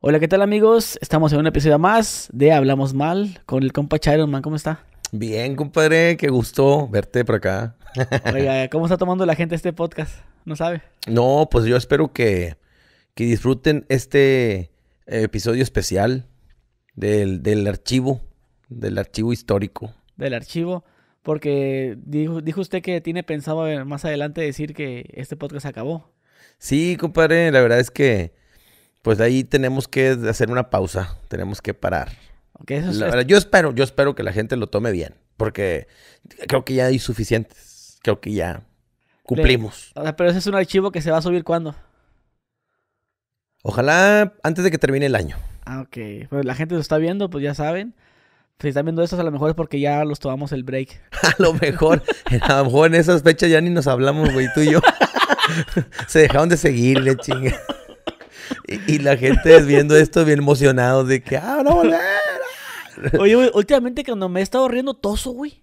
Hola, ¿qué tal amigos? Estamos en un episodio más de Hablamos Mal con el compa Chiron Man. ¿Cómo está? Bien, compadre. Qué gusto verte por acá. Oiga, ¿cómo está tomando la gente este podcast? ¿No sabe? No, pues yo espero que, disfruten este eh, episodio especial del, archivo, del archivo histórico. Del archivo, porque dijo, dijo usted que tiene pensado eh, más adelante decir que este podcast acabó. Sí, compadre, la verdad es que pues ahí tenemos que hacer una pausa, tenemos que parar. Yo espero, yo espero que la gente lo tome bien, porque creo que ya hay suficientes, creo que ya cumplimos. pero ese es un archivo que se va a subir cuándo? Ojalá antes de que termine el año. Ah, ok. Pues la gente lo está viendo, pues ya saben. Si están viendo estos, a lo mejor es porque ya los tomamos el break. A lo mejor, a lo mejor en esas fechas ya ni nos hablamos, güey, tú y yo. Se dejaron de seguir, le chinga. Y, la gente viendo esto bien emocionado de que, ah, no volver. Ah". Oye, últimamente cuando me he estado riendo toso, güey.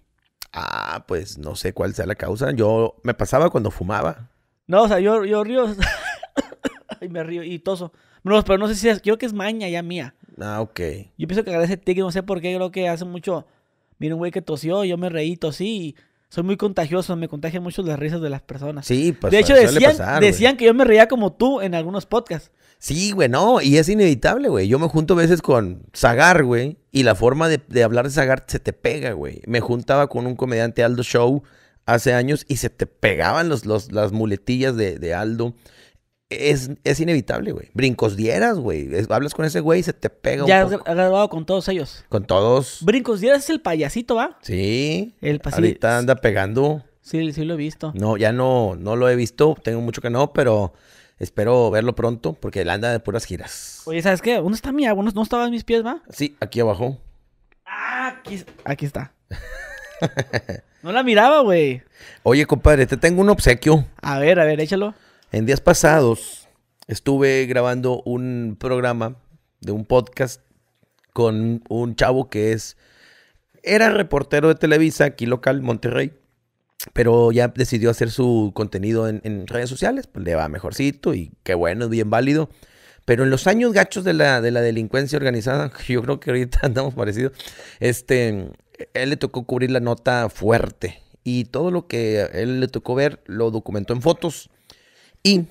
Ah, pues no sé cuál sea la causa. Yo me pasaba cuando fumaba. No, o sea, yo, río. y me río y toso. No, pero no sé si es. Creo que es maña ya mía. Ah, ok. Yo pienso que agradece tic, no sé por qué. Creo que hace mucho. miren güey que tosió, yo me reí, tosí. Y soy muy contagioso, me contagian mucho las risas de las personas. Sí, pues. De hecho, decían, decían que yo me reía como tú en algunos podcasts. Sí, güey, no, y es inevitable, güey. Yo me junto a veces con Zagar, güey, y la forma de, hablar de Zagar se te pega, güey. Me juntaba con un comediante Aldo Show hace años y se te pegaban los, las muletillas de, Aldo. Es, es, inevitable, güey. Brincos dieras, güey. hablas con ese güey y se te pega ya has grabado con todos ellos. Con todos. Brincos dieras es el payasito, ¿va? Sí. El pasito. Ahorita anda pegando. Sí, sí lo he visto. No, ya no, no lo he visto. Tengo mucho que no, pero Espero verlo pronto porque él anda de puras giras. Oye, ¿sabes qué? ¿Dónde está mi agua? ¿No estaba en mis pies, va? Sí, aquí abajo. Ah, aquí, aquí está. no la miraba, güey. Oye, compadre, te tengo un obsequio. A ver, a ver, échalo. En días pasados estuve grabando un programa de un podcast con un chavo que es... Era reportero de Televisa, aquí local, Monterrey pero ya decidió hacer su contenido en, redes sociales, pues le va mejorcito y qué bueno, bien válido. Pero en los años gachos de la, de la delincuencia organizada, yo creo que ahorita andamos parecidos, este, él le tocó cubrir la nota fuerte y todo lo que él le tocó ver lo documentó en fotos y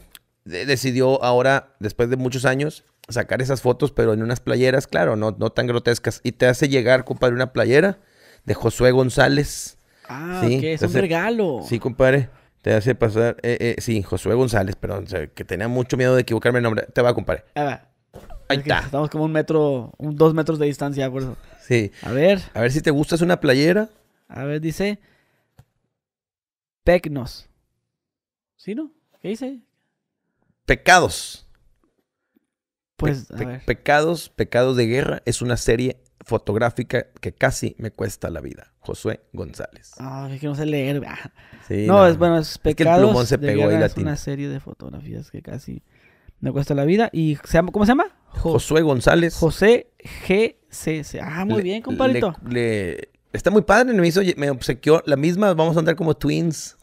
decidió ahora, después de muchos años, sacar esas fotos, pero en unas playeras, claro, no, no tan grotescas. Y te hace llegar, compadre, una playera de Josué González Ah, ¿sí? es un regalo. Sí, compadre. Te hace pasar. Eh, eh, sí, Josué González, perdón. que tenía mucho miedo de equivocarme el nombre. Te va, compadre. Ah, a Ahí está. Estamos como un metro, dos metros de distancia, por Sí. A ver. A ver si te gustas una playera. A ver, dice. Pecnos. ¿Sí, no? ¿Qué dice? Pecados. Pues, Pecados, Pecados de Guerra es una serie fotográfica que casi me cuesta la vida. Josué González. Ah, es que no sé leer. no, es bueno, es pecado. Es que se pegó ahí Es una serie de fotografías que casi me cuesta la vida. ¿Y se cómo se llama? Josué González. José GCC. Ah, muy bien, compadrito. está muy padre. Me, hizo, me obsequió la misma. Vamos a andar como twins.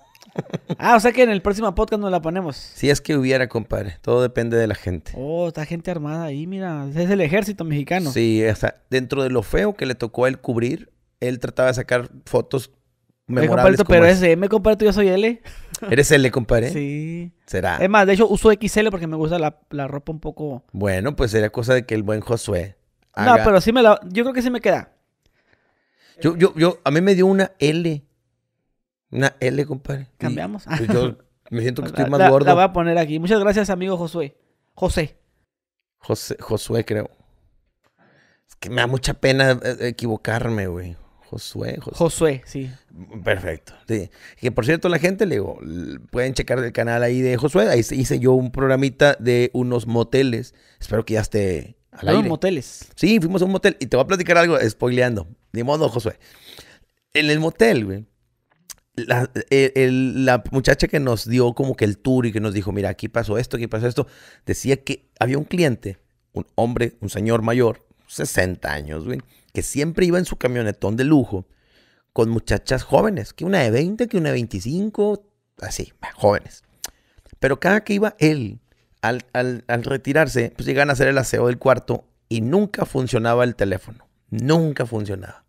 Ah, o sea que en el próximo podcast nos la ponemos. Si es que hubiera, compadre. Todo depende de la gente. Oh, está gente armada ahí, mira. Es el ejército mexicano. Sí, o sea, dentro de lo feo que le tocó a él cubrir, él trataba de sacar fotos memorables. Me comparto, pero ese, me comparto, yo soy L. ¿Eres L, compadre? Sí. Será. Es más, de hecho, uso XL porque me gusta la, ropa un poco. Bueno, pues sería cosa de que el buen Josué. No, pero sí me la. Yo creo que sí me queda. Yo, yo, yo, a mí me dio una L. Una L, compadre. Cambiamos. Pues yo me siento que estoy más gordo. La voy a poner aquí. Muchas gracias, amigo Josué. José. José, Josué, creo. Es que me da mucha pena eh, eh, equivocarme, güey. Josué, Josué. Josué, sí. Perfecto. Sí. Que por cierto, la gente, le digo, pueden checar el canal ahí de Josué. Ahí hice yo un programita de unos moteles. Espero que ya esté al aire. moteles? Sí, fuimos a un motel. Y te voy a platicar algo, spoileando. Ni modo, Josué. En el motel, güey, la, la, muchacha que nos dio como que el tour y que nos dijo, mira, aquí pasó esto, aquí pasó esto, decía que había un cliente, un hombre, un señor mayor, 60 años, güey, que siempre iba en su camionetón de lujo con muchachas jóvenes, que una de 20, que una de 25, así, jóvenes. Pero cada que iba él al, retirarse, pues llegan a hacer el aseo del cuarto y nunca funcionaba el teléfono, nunca funcionaba.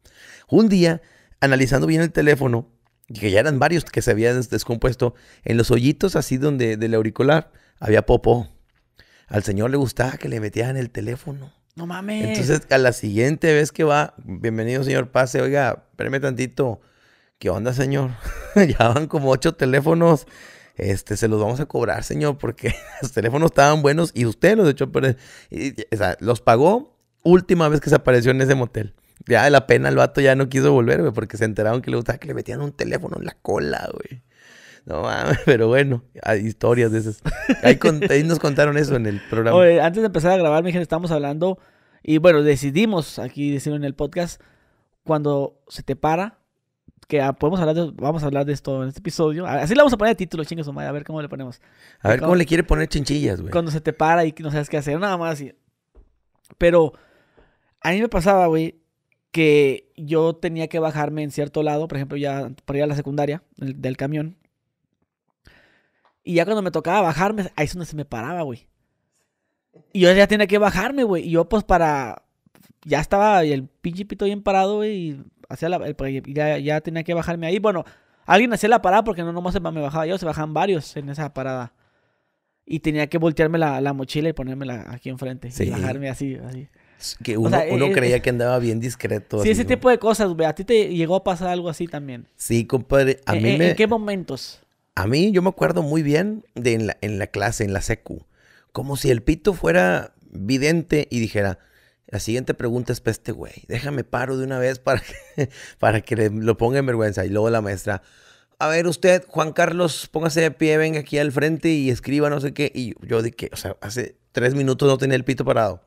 Un día, analizando bien el teléfono, que ya eran varios que se habían descompuesto, en los hoyitos así donde del auricular había popo Al señor le gustaba que le metieran el teléfono. No mames. Entonces, a la siguiente vez que va, bienvenido señor, pase, oiga, espéreme tantito. ¿Qué onda, señor? ya van como ocho teléfonos. Este, se los vamos a cobrar, señor, porque los teléfonos estaban buenos y usted los echó a o sea, los pagó última vez que se apareció en ese motel. Ya la pena el vato ya no quiso volver, güey, porque se enteraron que le gustaba que le metían un teléfono en la cola, güey. No mames, pero bueno, hay historias de esas. Ahí, nos contaron eso en el programa. antes de empezar a grabar, me dijeron estamos hablando y bueno, decidimos aquí decirlo en el podcast cuando se te para que ah, podemos hablar de, vamos a hablar de esto en este episodio. Así le vamos a poner el título, chingas madre, a ver cómo le ponemos. A ver cómo, cómo le quiere poner chinchillas, güey. Cuando se te para y no sabes qué hacer, nada más así. Pero a mí me pasaba, güey, que yo tenía que bajarme en cierto lado, por ejemplo, ya para ir a la secundaria del camión. Y ya cuando me tocaba bajarme, ahí es se me paraba, güey. Y yo ya tenía que bajarme, güey. Y yo, pues, para. Ya estaba el pinche pito bien parado, güey. Y ya, tenía que bajarme ahí. Bueno, alguien hacía la parada porque no nomás se me bajaba yo, se bajaban varios en esa parada. Y tenía que voltearme la, mochila y ponérmela aquí enfrente. Y bajarme así, así que uno, eh, eh, creía eh, que andaba bien discreto. Sí, ese tipo de cosas, güey. ¿A ti te llegó a pasar algo así también? Sí, compadre. A mí ¿En, qué momentos? A mí, yo me acuerdo muy bien de en la, en la clase, en la secu. Como si el pito fuera vidente y dijera, la siguiente pregunta es para este güey. Déjame paro de una vez para que, para que lo ponga en vergüenza. Y luego la maestra, a ver usted, Juan Carlos, póngase de pie, venga aquí al frente y escriba no sé qué. Y yo, yo que, o sea, hace tres minutos no tenía el pito parado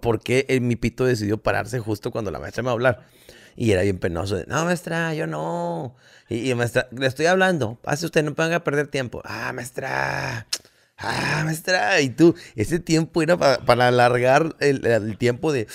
porque el, mi pito decidió pararse justo cuando la maestra me va a hablar. Y era bien penoso. no, maestra, yo no. Y, maestra, le estoy hablando. Pase usted, no ponga a perder tiempo. Ah, maestra. Ah, maestra. Y tú, ese tiempo era para alargar el, tiempo de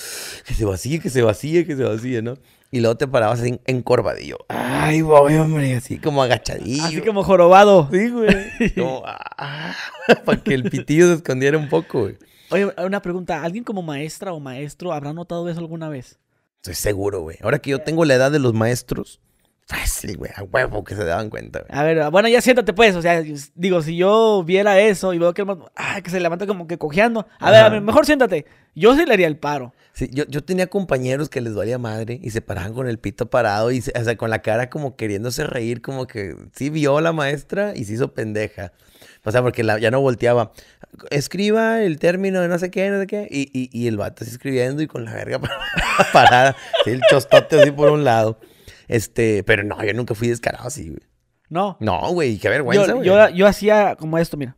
que se vacíe, que se vacíe, que se vacíe, ¿no? Y luego te parabas en, encorvadillo. Ay, voy, hombre, así como agachadillo. Así como jorobado. Sí, güey. Ah, para que el pitillo se escondiera un poco, güey. Oye, una pregunta. ¿Alguien como maestra o maestro habrá notado eso alguna vez? Estoy seguro, güey. Ahora que yo eh. tengo la edad de los maestros, fácil, güey, a huevo que se daban cuenta, A ver, bueno, ya siéntate pues, o sea, digo, si yo viera eso y veo que el ah, que se levanta como que cojeando, a ver, mejor siéntate. Yo sí le haría el paro. Sí, yo, yo tenía compañeros que les valía madre y se paraban con el pito parado y, o sea, con la cara como queriéndose reír, como que sí vio a la maestra y se hizo pendeja. O sea, porque ya no volteaba escriba el término de no sé qué, no sé qué. Y, y, el vato así escribiendo y con la verga parada. el chostote así por un lado. Este, pero no, yo nunca fui descarado así, güey. No. No, güey, qué vergüenza, yo, yo, hacía como esto, mira.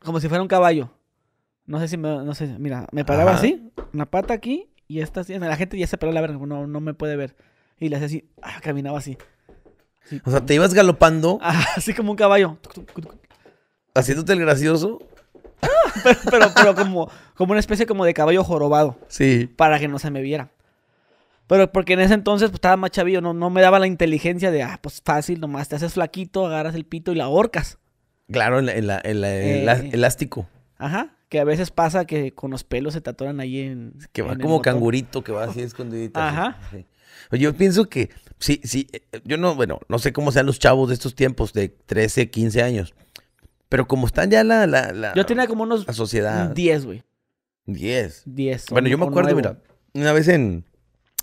Como si fuera un caballo. No sé si me, no sé, mira, me paraba así, una pata aquí y esta así. La gente ya se paró la verga, no, no me puede ver. Y le hacía así, ah, caminaba así. o sea, te ibas galopando. así como un caballo haciéndote el gracioso. Ah, pero, pero, como, como una especie como de caballo jorobado. Sí. Para que no se me viera. Pero porque en ese entonces pues, estaba más chavillo, no, no me daba la inteligencia de, ah, pues fácil, nomás te haces flaquito, agarras el pito y la ahorcas. Claro, el, el, eh, elástico. Ajá, que a veces pasa que con los pelos se tatuan ahí en. Que va como cangurito, que va así escondidito. Ajá. Yo pienso que, sí, sí, eh, yo no, bueno, no sé cómo sean los chavos de estos tiempos de 13, 15 años. Pero como están ya la. la, yo tenía como unos. sociedad. 10, güey. 10. 10. Bueno, yo me acuerdo, mira, una vez en,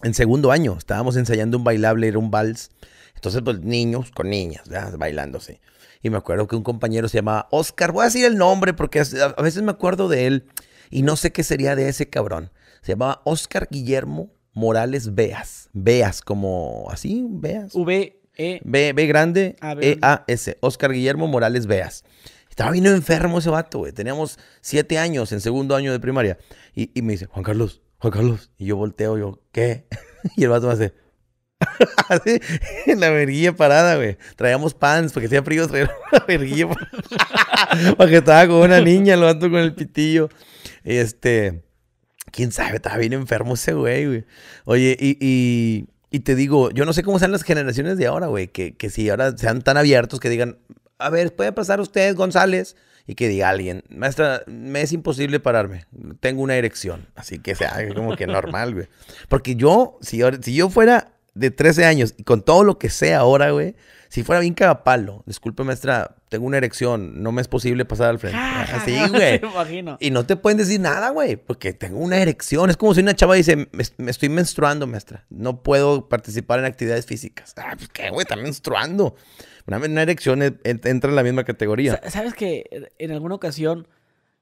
en segundo año estábamos ensayando un bailable, era un vals. Entonces, pues niños con niñas, bailándose. Y me acuerdo que un compañero se llamaba Oscar. Voy a decir el nombre porque a veces me acuerdo de él y no sé qué sería de ese cabrón. Se llamaba Oscar Guillermo Morales Beas Beas como así, Beas V. E. B, B grande, E-A-S. Oscar Guillermo Morales Beas estaba bien enfermo ese vato, güey. Teníamos siete años en segundo año de primaria. Y, me dice, Juan Carlos, Juan Carlos. Y yo volteo, yo, ¿qué? y el vato me hace, Así, en la verguilla parada, güey. Traíamos pants porque hacía frío traer la verguilla. porque estaba con una niña, lo ando con el pitillo. Este, quién sabe, estaba bien enfermo ese güey, güey. Oye, y, te digo, yo no sé cómo sean las generaciones de ahora, güey. Que, que si ahora sean tan abiertos que digan, a ver, puede pasar usted, González, y que diga alguien, maestra, me es imposible pararme, tengo una erección, así que sea como que normal, güey. Porque yo, si, si yo fuera de 13 años y con todo lo que sé ahora, güey, si fuera bien palo, disculpe maestra, tengo una erección, no me es posible pasar al frente. Así, ah, güey. imagino. Y no te pueden decir nada, güey, porque tengo una erección. Es como si una chava dice, me, estoy menstruando, maestra. No puedo participar en actividades físicas. Ah, pues qué, güey, está menstruando. Una, erección entra en la misma categoría. ¿Sabes que en alguna ocasión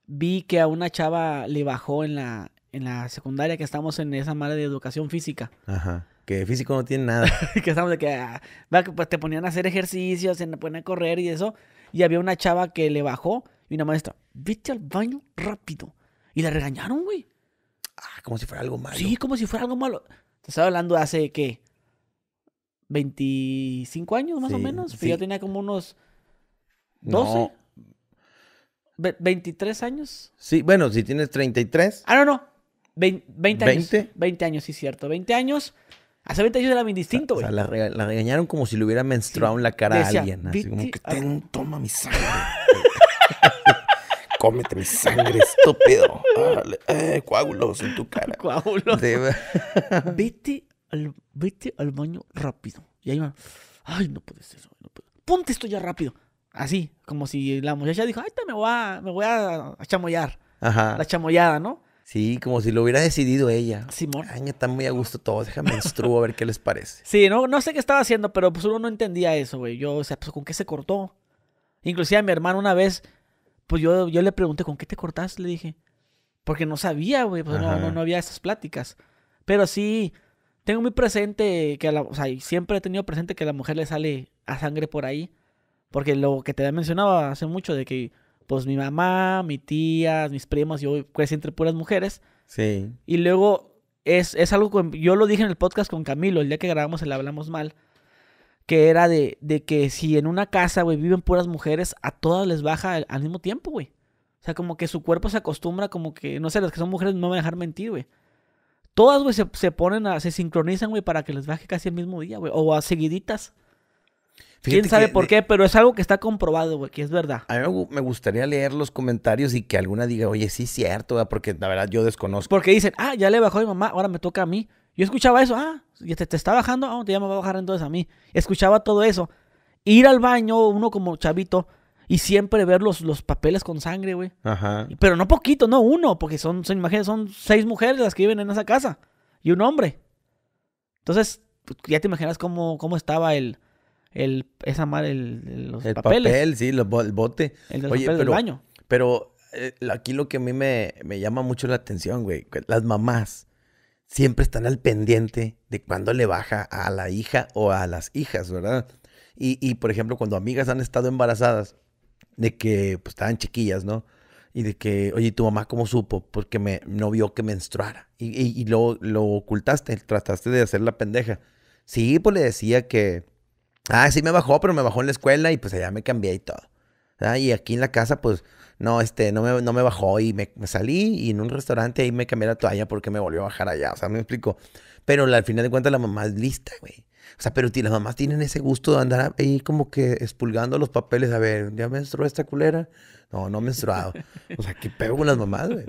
vi que a una chava le bajó en la, en la secundaria que estamos en esa madre de educación física? Ajá que físico no tiene nada. que estamos de ah, que pues te ponían a hacer ejercicios, se ponían a correr y eso. Y había una chava que le bajó y una maestra, vete al baño rápido. Y la regañaron, güey. Ah, como si fuera algo malo. Sí, como si fuera algo malo. Te estaba hablando hace, ¿qué? 25 años más o menos. Yo tenía como unos 12. 23 años. Sí, bueno, si tienes 33. Ah, no, no. 20, 20 años. ¿20? 20 años, sí, cierto. 20 años. Hace 20 años era bien distinto, güey. O sea, la, regañaron como si le hubiera menstruado en la cara a alguien. Así como que ten, toma mi sangre. Cómete mi sangre, estúpido. Eh, coágulos en tu cara. Coágulos. vete, al, vete al baño rápido. Y ahí va. Ay, no puedes eso. No Ponte esto ya rápido. Así, como si la muchacha dijo, ay, te me voy a, me voy a chamoyar. Ajá. La chamoyada, ¿no? Sí, como si lo hubiera decidido ella. Simón. Ay, están muy a gusto todo. déjame menstruo a ver qué les parece. Sí, no, no sé qué estaba haciendo, pero pues uno no entendía eso, güey. Yo, o sea, pues con qué se cortó. Inclusive a mi hermano una vez, pues yo, yo le pregunté, ¿con qué te cortaste? Le dije. Porque no sabía, güey, pues no, no, había esas pláticas. Pero sí, tengo muy presente que, a la, o sea, siempre he tenido presente que a la mujer le sale a sangre por ahí. Porque lo que te había mencionado hace mucho de que pues mi mamá, mi tía, mis primos, yo crecí entre puras mujeres. Sí. Y luego es, es algo, que yo lo dije en el podcast con Camilo, el día que grabamos el Hablamos Mal, que era de, que si en una casa, güey, viven puras mujeres, a todas les baja al, mismo tiempo, güey. O sea, como que su cuerpo se acostumbra, como que, no sé, las que son mujeres no me van a dejar mentir, güey. Todas, güey, se, se, ponen a, se sincronizan, güey, para que les baje casi el mismo día, güey. O a seguiditas. ¿Quién sabe por qué? Pero es algo que está comprobado, güey, que es verdad. A mí me gustaría leer los comentarios y que alguna diga, oye, sí es cierto, porque la verdad yo desconozco. Porque dicen, ah, ya le bajó a mi mamá, ahora me toca a mí. Yo escuchaba eso, ah, ya te está bajando, ah, ya me va a bajar entonces a mí. Escuchaba todo eso. Ir al baño, uno como chavito, y siempre ver los, papeles con sangre, güey. Ajá. Pero no poquito, no uno, porque son, imagínate, son seis mujeres las que viven en esa casa y un hombre. Entonces, pues, ya te imaginas cómo, cómo estaba el, el, amar el, los el papel, sí, el bote. El pero, del baño. Pero eh, aquí lo que a mí me, llama mucho la atención, güey, las mamás siempre están al pendiente de cuándo le baja a la hija o a las hijas, ¿verdad? Y, por ejemplo, cuando amigas han estado embarazadas, de que pues, estaban chiquillas, ¿no? Y de que, oye, ¿tu mamá cómo supo? Porque me, no vio que menstruara. Y, lo, lo, ocultaste, trataste de hacer la pendeja. Sí, pues le decía que Ah, sí me bajó, pero me bajó en la escuela y pues allá me cambié y todo. Y aquí en la casa, pues, no, este, no me, no me bajó y me, salí y en un restaurante ahí me cambié la toalla porque me volvió a bajar allá. O sea, me explico. Pero al final de cuentas la mamá es lista, güey. O sea, pero las mamás tienen ese gusto de andar ahí como que expulgando los papeles. A ver, ¿ya menstruó esta culera? No, no menstruado. O sea, qué pego con las mamás, güey.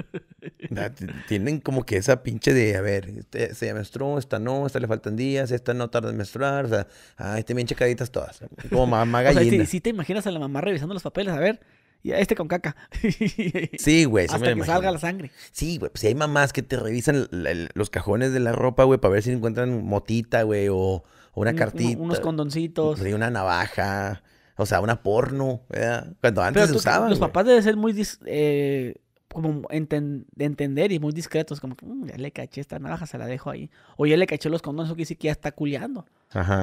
Tienen como que esa pinche de, a ver, este, se ya menstruó, esta no, esta le faltan días, esta no tarda en menstruar. O sea, ahí te bien checaditas todas. Como mamá gallina. O sea, si, te imaginas a la mamá revisando los papeles, a ver, y a este con caca. sí, güey. Hasta que salga la sangre. Sí, güey. Pues si hay mamás que te revisan los cajones de la ropa, güey, para ver si encuentran motita, güey, o una cartita. unos condoncitos. Y pues, una navaja. O sea, una porno. Cuando antes usaban. Los papás deben ser muy eh, como entender y muy discretos. Como, mm, ya le caché esta navaja, se la dejo ahí. O ya le caché los condones, o que sí que ya está culeando.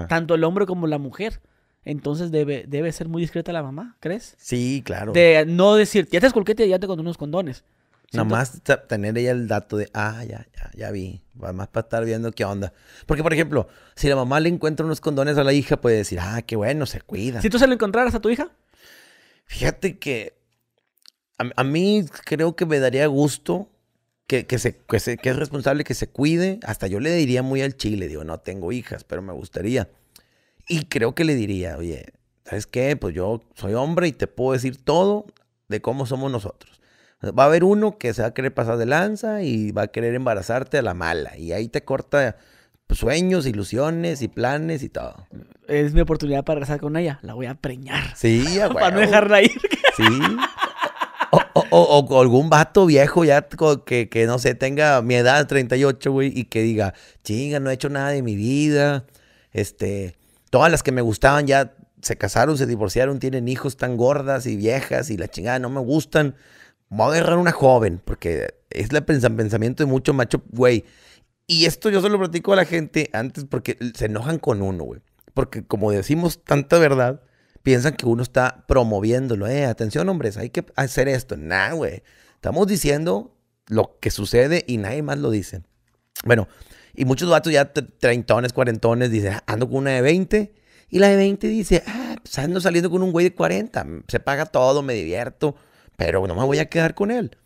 Tanto el hombre como la mujer. Entonces debe, debe ser muy discreta la mamá, ¿crees? Sí, claro. De no decir, ya te esculquete y ya te con unos condones. Nada más tener ella el dato de, ah, ya, ya, ya vi. Más para estar viendo qué onda. Porque, por ejemplo, si la mamá le encuentra unos condones a la hija, puede decir, ah, qué bueno, se cuida. Si tú se lo encontraras a tu hija. Fíjate que a, mí creo que me daría gusto que, que, que, es responsable, que se cuide. Hasta yo le diría muy al chile, digo, no tengo hijas, pero me gustaría. Y creo que le diría, oye, ¿sabes qué? Pues yo soy hombre y te puedo decir todo de cómo somos nosotros. Va a haber uno que se va a querer pasar de lanza y va a querer embarazarte a la mala. Y ahí te corta sueños, ilusiones y planes y todo. Es mi oportunidad para rezar con ella. La voy a preñar. Sí, güey. para no dejarla ir. sí. O, algún vato viejo ya que, que, no sé, tenga mi edad, 38, güey, y que diga, chinga, no he hecho nada de mi vida. Este, todas las que me gustaban ya se casaron, se divorciaron, tienen hijos tan gordas y viejas y la chingada no me gustan voy a agarrar una joven, porque es el pensamiento de mucho macho, güey. Y esto yo se lo platico a la gente antes porque se enojan con uno, güey. Porque como decimos tanta verdad, piensan que uno está promoviéndolo. Eh, atención, hombres, hay que hacer esto. Nah, güey. Estamos diciendo lo que sucede y nadie más lo dice. Bueno, y muchos vatos ya treintones, cuarentones, dicen, ah, ando con una de 20. Y la de 20 dice, ah, pues ando saliendo con un güey de 40. Se paga todo, me divierto pero no me voy a quedar con él.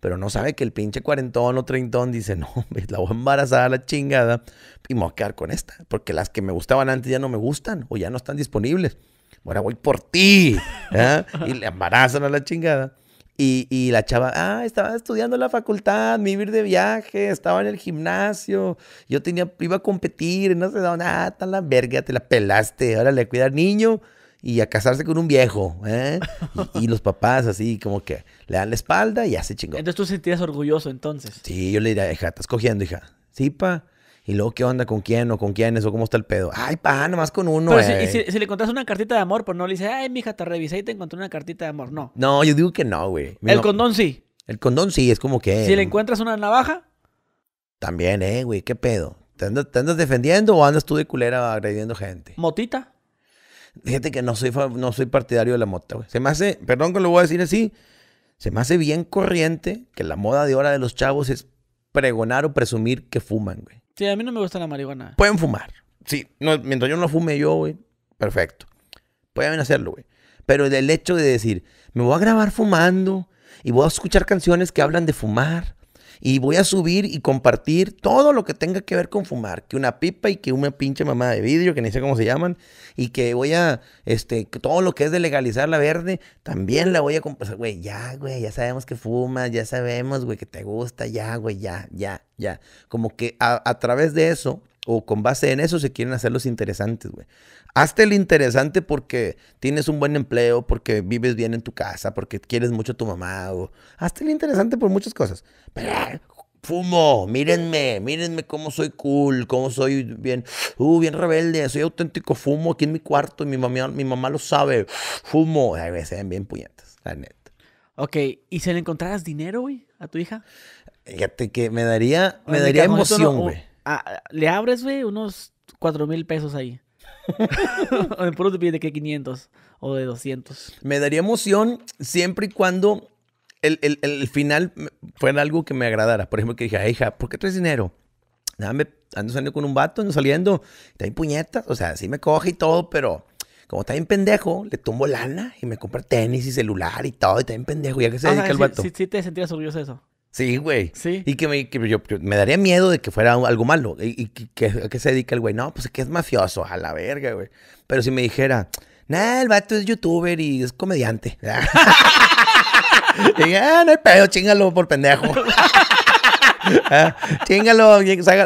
Pero no sabe que el pinche cuarentón o treintón dice, no, la voy a embarazar a la chingada y me voy a quedar con esta. Porque las que me gustaban antes ya no me gustan o ya no están disponibles. Ahora voy por ti. ¿eh? Y le embarazan a la chingada. Y, y, la chava, ah, estaba estudiando en la facultad, vivir de viaje, estaba en el gimnasio, yo tenía, iba a competir, no sé, daba nada, tan la verga, te la pelaste, ahora le cuida al niño, y a casarse con un viejo, ¿eh? Y, los papás así como que le dan la espalda y hace chingón. Entonces tú sentías orgulloso entonces. Sí, yo le diría, hija, estás cogiendo, hija. Sí, pa. Y luego, ¿qué onda? ¿Con quién? ¿O con quiénes? ¿O cómo está el pedo? Ay, pa, nomás con uno, Pero si, eh". le encontrás una cartita de amor, pues no le dice, ay, mija, te revisé y te encontré una cartita de amor. No. No, yo digo que no, güey. El condón sí. El condón sí, es como que... Si le encuentras una navaja. También, eh, güey, ¿qué pedo? ¿Te andas defendiendo o andas tú de culera agrediendo gente? Motita. Fíjate que no soy, no soy partidario de la mota, güey. Se me hace, perdón que lo voy a decir así, se me hace bien corriente que la moda de hora de los chavos es pregonar o presumir que fuman, güey. Sí, a mí no me gusta la marihuana. Pueden fumar. Sí, mientras yo no fume yo, güey, perfecto. Pueden hacerlo, güey. Pero el hecho de decir, me voy a grabar fumando y voy a escuchar canciones que hablan de fumar y voy a subir y compartir todo lo que tenga que ver con fumar, que una pipa y que una pinche mamá de vidrio, que ni sé cómo se llaman, y que voy a, este, todo lo que es de legalizar la verde, también la voy a compartir, güey, ya, güey, ya sabemos que fumas, ya sabemos, güey, que te gusta, ya, güey, ya, ya, ya. Como que a, a través de eso, o con base en eso, se quieren hacer los interesantes, güey. Hazte el interesante porque tienes un buen empleo, porque vives bien en tu casa, porque quieres mucho a tu mamá. O... Hazte el interesante por muchas cosas. Ah, fumo, mírenme, mírenme cómo soy cool, cómo soy bien, uh, bien rebelde, soy auténtico, fumo aquí en mi cuarto y mi mamá, mi mamá lo sabe, fumo. Se ven bien puñetas, la neta. Ok, ¿y si le encontraras dinero, güey, a tu hija? Fíjate que me daría, me daría emoción, oh, güey. Ah, ah, le abres, güey, unos cuatro mil pesos ahí. Por de de que 500 o de 200. Me daría emoción siempre y cuando el, el, el final fuera algo que me agradara. Por ejemplo, que dije, hija, ¿por qué traes dinero? Nada, ando saliendo con un vato, ando saliendo, te hay puñetas. O sea, sí me coge y todo, pero como está bien pendejo, le tumbo lana y me compra tenis y celular y todo. Y está bien pendejo, ya que se dedica el vato. te sentías orgulloso de eso. Sí, güey. Sí. Y que me, que yo, me daría miedo de que fuera algo malo. ¿Y, que, a qué se dedica el güey? No, pues es que es mafioso, a la verga, güey. Pero si me dijera, nah, el vato es youtuber y es comediante. y ah, no hay pedo, chingalo por pendejo. Ah, chingalo,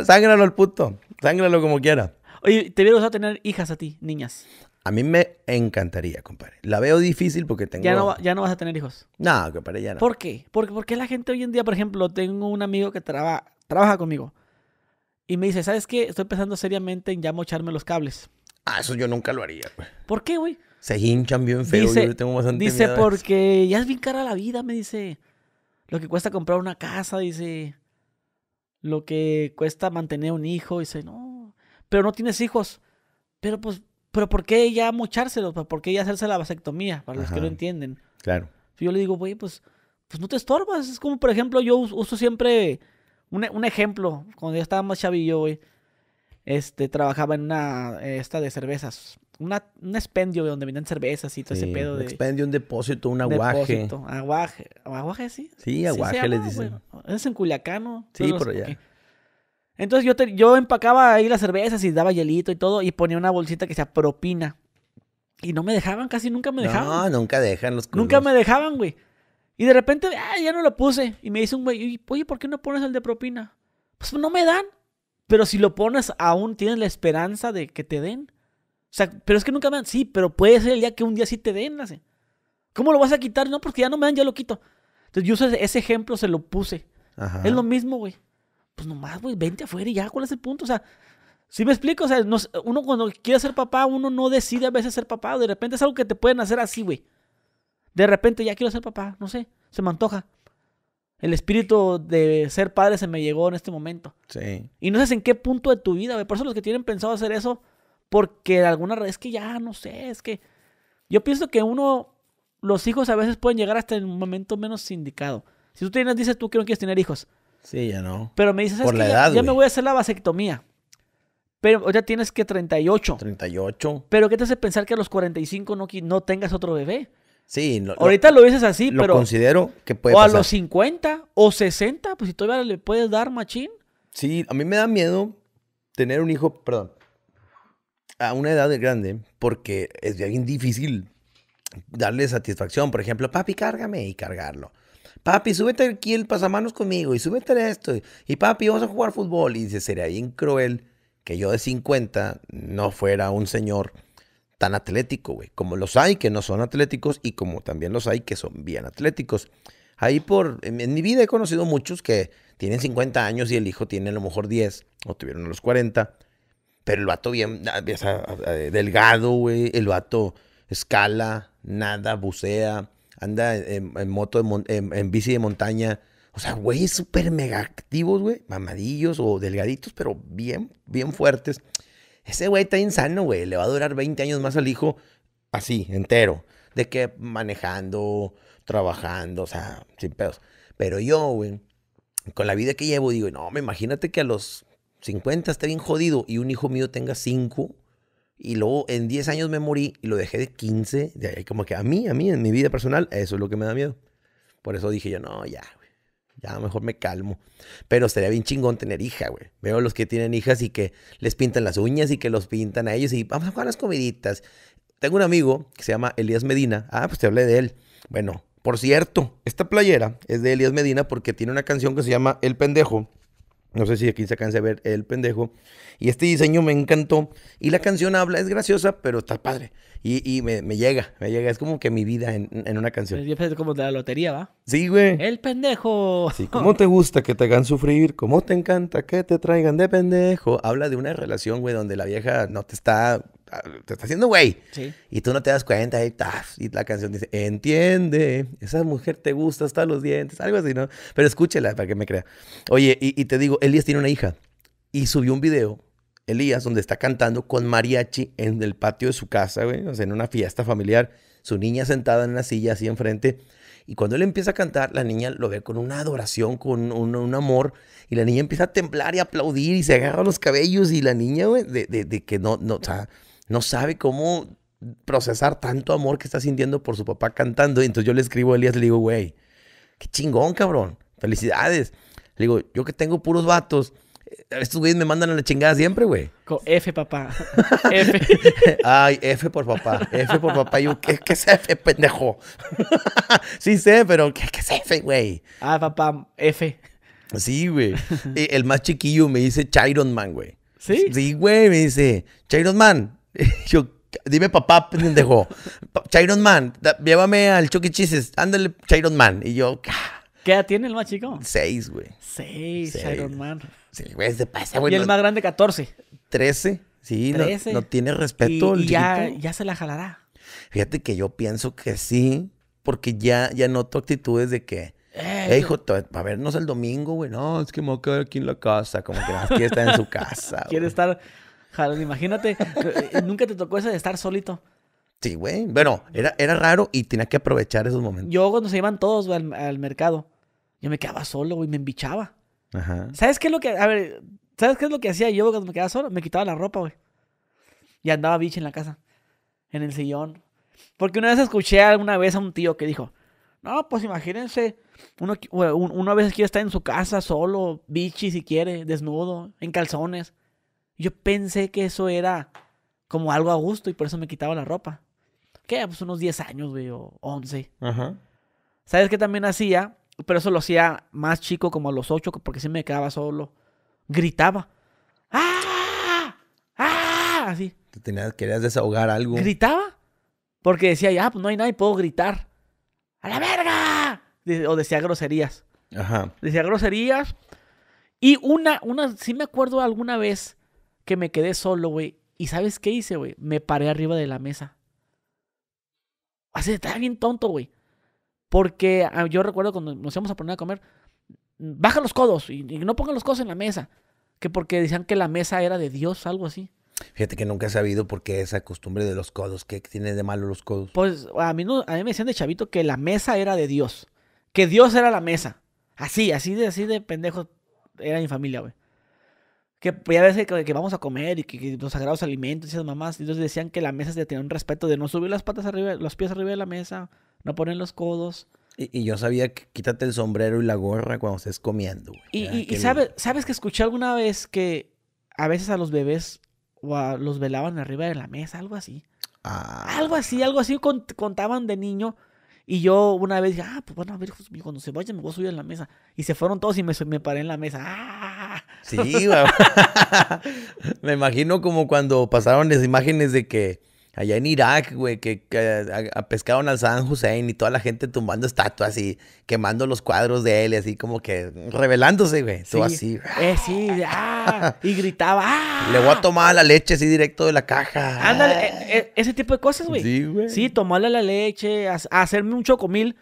sángralo el puto. Sángralo como quiera. Oye, te hubiera gustado tener hijas a ti, niñas. A mí me encantaría, compadre. La veo difícil porque tengo... Ya no, ya no vas a tener hijos. No, compadre, ya no. ¿Por qué? Porque, porque la gente hoy en día, por ejemplo, tengo un amigo que traba, trabaja conmigo y me dice, ¿sabes qué? Estoy pensando seriamente en ya mocharme los cables. Ah, eso yo nunca lo haría, güey. Pues. ¿Por qué, güey? Se hinchan bien feo, dice, yo tengo bastante Dice, porque ya es bien cara la vida, me dice. Lo que cuesta comprar una casa, dice. Lo que cuesta mantener un hijo, dice, no. Pero no tienes hijos. Pero pues pero ¿por qué ya mochárselo? ¿Por qué ya hacerse la vasectomía? Para los que no entienden. Claro. Yo le digo, güey, pues, pues no te estorbas. Es como, por ejemplo, yo uso siempre un, e, ejemplo. Cuando yo estaba más chavillo, güey, este, trabajaba en una, esta de cervezas. Una, un expendio donde venden cervezas y todo ese pedo de. Un expendio, un depósito, un aguaje. Depósito, aguaje. ¿Aguaje sí? Sí, aguaje les dicen. es en Culiacano. Sí, pero, ya... Entonces yo, yo empacaba ahí las cervezas y daba hielito y todo y ponía una bolsita que se propina Y no me dejaban, casi nunca me dejaban. No, nunca dejan los Nunca me dejaban, güey. Y de repente, ah, ya no lo puse. Y me dice un güey, oye, ¿por qué no pones el de propina? Pues no me dan. Pero si lo pones, aún tienes la esperanza de que te den. O sea, pero es que nunca me dan. Sí, pero puede ser ya que un día sí te den, así. ¿Cómo lo vas a quitar? No, porque ya no me dan, ya lo quito. Entonces yo ese ejemplo se lo puse. Es lo mismo, güey pues nomás, güey, vente afuera y ya, ¿cuál es el punto? O sea, si me explico? O sea, uno cuando quiere ser papá, uno no decide a veces ser papá. De repente es algo que te pueden hacer así, güey. De repente ya quiero ser papá, no sé, se me antoja. El espíritu de ser padre se me llegó en este momento. Sí. Y no sé en qué punto de tu vida, güey. Por eso los que tienen pensado hacer eso, porque de alguna vez es que ya, no sé, es que... Yo pienso que uno, los hijos a veces pueden llegar hasta el momento menos indicado. Si tú tienes, dices tú que no quieres tener hijos, Sí, ya no. Pero me dices, Por la edad, ya, me voy a hacer la vasectomía. Pero ya tienes que 38. 38. Pero ¿qué te hace pensar que a los 45 no, no tengas otro bebé? Sí. Ahorita lo, dices así, lo pero... considero que puede O a los 50 o 60, pues si todavía le puedes dar machín. Sí, a mí me da miedo tener un hijo, perdón, a una edad grande, porque es alguien difícil darle satisfacción. Por ejemplo, papi, cárgame y cargarlo papi, súbete aquí el pasamanos conmigo y súbete esto. Y papi, vamos a jugar fútbol. Y dice, sería bien cruel que yo de 50 no fuera un señor tan atlético, güey. Como los hay que no son atléticos y como también los hay que son bien atléticos. Ahí por, en, mi vida he conocido muchos que tienen 50 años y el hijo tiene a lo mejor 10 o tuvieron los 40. Pero el vato bien, ah, ah, eh, delgado, güey. El vato escala, nada, bucea, anda en, moto, en, bici de montaña. O sea, güey, súper mega activos, güey, mamadillos o delgaditos, pero bien, bien fuertes. Ese güey está insano, güey. Le va a durar 20 años más al hijo así, entero. De que manejando, trabajando, o sea, sin pedos. Pero yo, güey, con la vida que llevo, digo, no, me imagínate que a los 50 esté bien jodido y un hijo mío tenga 5 y luego en 10 años me morí y lo dejé de 15. De ahí como que a mí, a mí, en mi vida personal, eso es lo que me da miedo. Por eso dije yo, no, ya, güey. Ya mejor me calmo. Pero sería bien chingón tener hija, güey. Veo los que tienen hijas y que les pintan las uñas y que los pintan a ellos y vamos a jugar las comiditas. Tengo un amigo que se llama Elías Medina. Ah, pues te hablé de él. Bueno, por cierto, esta playera es de Elías Medina porque tiene una canción que se llama El Pendejo. No sé si aquí se canse a ver El Pendejo. Y este diseño me encantó. Y la canción habla, es graciosa, pero está padre. Y, y me, me, llega, me llega. Es como que mi vida en, en una canción. Es como de la lotería, ¿va? Sí, güey. El pendejo. Sí, ¿cómo te gusta que te hagan sufrir? ¿Cómo te encanta que te traigan de pendejo? Habla de una relación, güey, donde la vieja no te está te está haciendo güey. Sí. Y tú no te das cuenta y, y, la canción dice, entiende, esa mujer te gusta hasta los dientes, algo así, ¿no? Pero escúchela para que me crea. Oye, y, y te digo, Elías tiene una hija. Y subió un video, Elías, donde está cantando con mariachi en el patio de su casa, güey, o sea, en una fiesta familiar. Su niña sentada en la silla así enfrente. Y cuando él empieza a cantar, la niña lo ve con una adoración, con un, amor. Y la niña empieza a temblar y aplaudir y se agarra los cabellos. Y la niña, güey, de, de, que no, no, o no sabe cómo procesar tanto amor que está sintiendo por su papá cantando. Y entonces yo le escribo a Elías, le digo, güey, qué chingón, cabrón. Felicidades. Le digo, yo que tengo puros vatos, eh, estos güeyes me mandan a la chingada siempre, güey. F, papá. F. Ay, F por papá. F por papá. Yo, ¿qué, es F, pendejo? sí sé, pero ¿qué, es F, güey? Ah, papá, F. Sí, güey. El más chiquillo me dice Chiron Man, güey. ¿Sí? Sí, güey, me dice Chiron Man. Yo, dime papá, pendejo. Chiron Man, llévame al Chucky e. Cheeses. Ándale, Chiron Man. Y yo, ah, ¿Qué edad tiene el más chico? Seis, güey. Seis, Seis. Iron Man. Sí, güey, güey. Y el más grande, 14. 13. Sí, No, tiene respeto. ya, ya se la jalará. Fíjate que yo pienso que sí, porque ya, ya noto actitudes de que, eh, hijo, para vernos el domingo, güey. No, es que me voy a quedar aquí en la casa. Como que nada, quiere estar en su casa. quiere estar, jalón, imagínate, eh, nunca te tocó ese de estar solito. Sí, güey. Bueno, era, era raro y tenía que aprovechar esos momentos. Yo cuando se iban todos al mercado, yo me quedaba solo, güey, me embichaba. Ajá. ¿Sabes qué es lo que, a ver, ¿sabes qué es lo que hacía yo cuando me quedaba solo? Me quitaba la ropa, güey. Y andaba bichi en la casa, en el sillón. Porque una vez escuché alguna vez a un tío que dijo, no, pues imagínense, uno, vez a veces quiere estar en su casa solo, bichi si quiere, desnudo, en calzones. Yo pensé que eso era como algo a gusto y por eso me quitaba la ropa. Que pues unos 10 años, güey, o 11. Ajá. ¿Sabes qué también hacía? Pero eso lo hacía más chico, como a los ocho, porque si me quedaba solo. Gritaba. ¡Ah! ¡Ah! Así. querías desahogar algo. Gritaba. Porque decía, ya, pues no hay nadie, puedo gritar. ¡A la verga! O decía groserías. Ajá. Decía groserías. Y una, una, sí me acuerdo alguna vez que me quedé solo, güey. ¿Y sabes qué hice, güey? Me paré arriba de la mesa. Así, estaba bien tonto, güey. Porque ah, yo recuerdo cuando nos íbamos a poner a comer, baja los codos y, no pongan los codos en la mesa. Que porque decían que la mesa era de Dios, algo así. Fíjate que nunca he sabido por qué esa costumbre de los codos, ¿qué tiene de malo los codos? Pues a mí, a mí me decían de chavito que la mesa era de Dios, que Dios era la mesa. Así, así de, así de pendejo era mi familia, güey que ya veces que, vamos a comer y que, los sagrados alimentos y esas mamás, ellos decían que la mesa se tenía un respeto de no subir las patas arriba, los pies arriba de la mesa, no poner los codos. Y, yo sabía que quítate el sombrero y la gorra cuando estés comiendo. Y, ah, sabes, sabes que escuché alguna vez que a veces a los bebés o los velaban arriba de la mesa, algo así. Ah. Algo así, algo así contaban de niño. Y yo una vez dije, ah, pues bueno, a ver, pues, cuando se vayan me voy a subir a la mesa. Y se fueron todos y me, me paré en la mesa. ¡Ah! Sí, me imagino como cuando pasaron las imágenes de que allá en Irak, güey, que, a, pescaron al San Hussein y toda la gente tumbando estatuas y quemando los cuadros de él, y así como que revelándose, güey. Sí. así. Eh, sí, ah, y gritaba. Ah". Le voy a tomar la leche así directo de la caja. Ándale, eh, eh, ese tipo de cosas, güey. Sí, güey. Sí, tomarle la leche, hacerme un chocomil,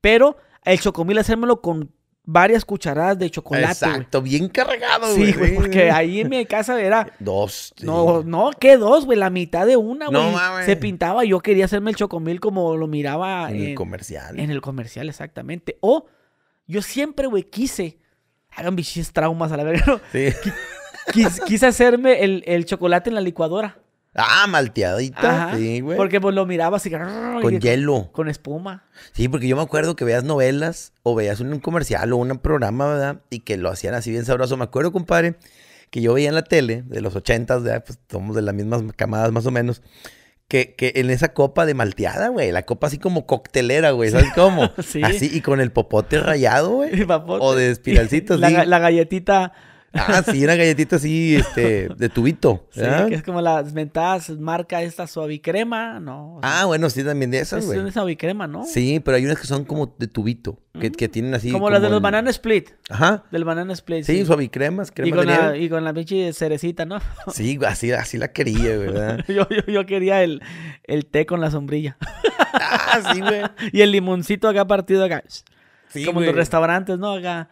pero el chocomil hacérmelo con varias cucharadas de chocolate. Exacto, bien cargado, güey. Sí, güey, porque ahí en mi casa era. Dos. No, no, ¿qué dos, güey? La mitad de una, güey. No, se pintaba. Yo quería hacerme el chocomil como lo miraba. En, el comercial. En el comercial, exactamente. O yo siempre, güey, quise. Hagan bichis traumas a la verga. Sí. quise hacerme el chocolate en la licuadora. Ah, malteadita. sí, güey. Porque pues lo mirabas y... Con hielo. Con espuma. Sí, porque yo me acuerdo que veías novelas o veías un, comercial o un programa, ¿verdad? Y que lo hacían así bien sabroso. Me acuerdo, compadre, que yo veía en la tele de los ochentas, ¿verdad? Pues somos de las mismas camadas más o menos. Que, en esa copa de malteada, güey. La copa así como coctelera, güey. ¿Sabes cómo? sí. Así y con el popote rayado, güey. O de espiralcitos. la galletita Ah, sí, una galletita así, este, de tubito. Sí, que es como las mentadas marca esta suavicrema, ¿no? ah, bueno, sí, también de esas, güey. Es una suavicrema, ¿no? Sí, pero hay unas que son como de tubito, que, mm. tienen así. Como, las de los banana split. Ajá. Del banana split. Sí, suavicremas, crema y con, la, y con la pinche cerecita, ¿no? sí, así, así la quería, ¿verdad? yo, quería el, el té con la sombrilla. ah, sí, güey. y el limoncito acá partido acá. como en los restaurantes, ¿no? Acá.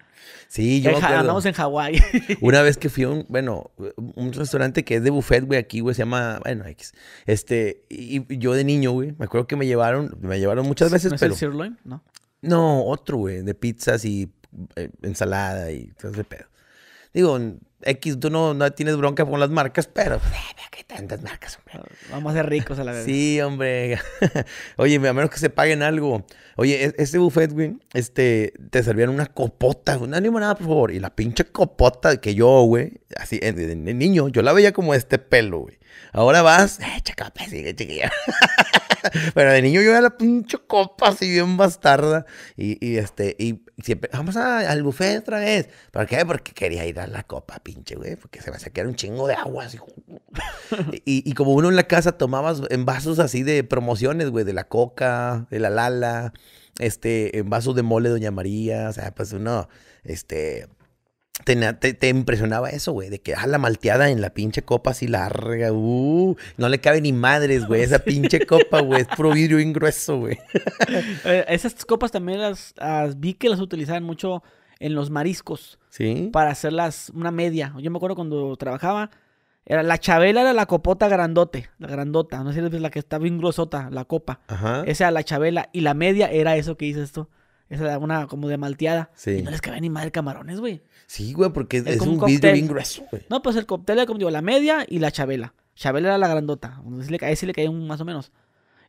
Sí, yo. En, andamos en Hawái. Una vez que fui a un, bueno, un restaurante que es de buffet, güey, aquí, güey, se llama, bueno, X. Este, y, yo de niño, güey, me acuerdo que me llevaron, me llevaron muchas veces, ¿No pero. No. No, otro, güey, de pizzas y eh, ensalada y todo ese pedo. Digo, X, tú no, no tienes bronca con las marcas, pero eh, que tantas marcas, hombre. Ah, vamos a ser ricos a la vez. Sí, hombre. Oye, a menos que se paguen algo. Oye, este buffet, güey, este, te servían una copota, una nada, por favor. Y la pinche copota que yo, güey, así, en, niño, yo la veía como este pelo, güey. Ahora vas, eh, pues, chiquilla. Pero de niño yo era la pinche copa así bien bastarda. Y, este, y siempre, vamos al buffet otra vez. ¿Por qué? Porque quería ir a la copa, pinche, güey. Porque se me hacía que un chingo de agua. y, como uno en la casa tomaba en vasos así de promociones, güey, de la coca, de la lala, este, en vasos de mole Doña María. O sea, pues uno, este te, impresionaba eso, güey, de que, ah, la malteada en la pinche copa así larga, uh, no le cabe ni madres, güey, esa pinche copa, güey, es puro vidrio ingrueso, güey. Eh, esas copas también las, vi que las utilizaban mucho en los mariscos. Sí. Para hacerlas una media. Yo me acuerdo cuando trabajaba, era la chabela era la copota grandote, la grandota, no sé si es la que está bien grosota, la copa. Ajá. Esa era la chabela y la media era eso que hice esto esa una como de malteada. Sí. Y no les cabía ni madre camarones, güey. Sí, güey, porque es, un, bien grueso, No, pues el cóctel era como digo, la media y la chabela. Chabela era la grandota. A ese le caía un más o menos.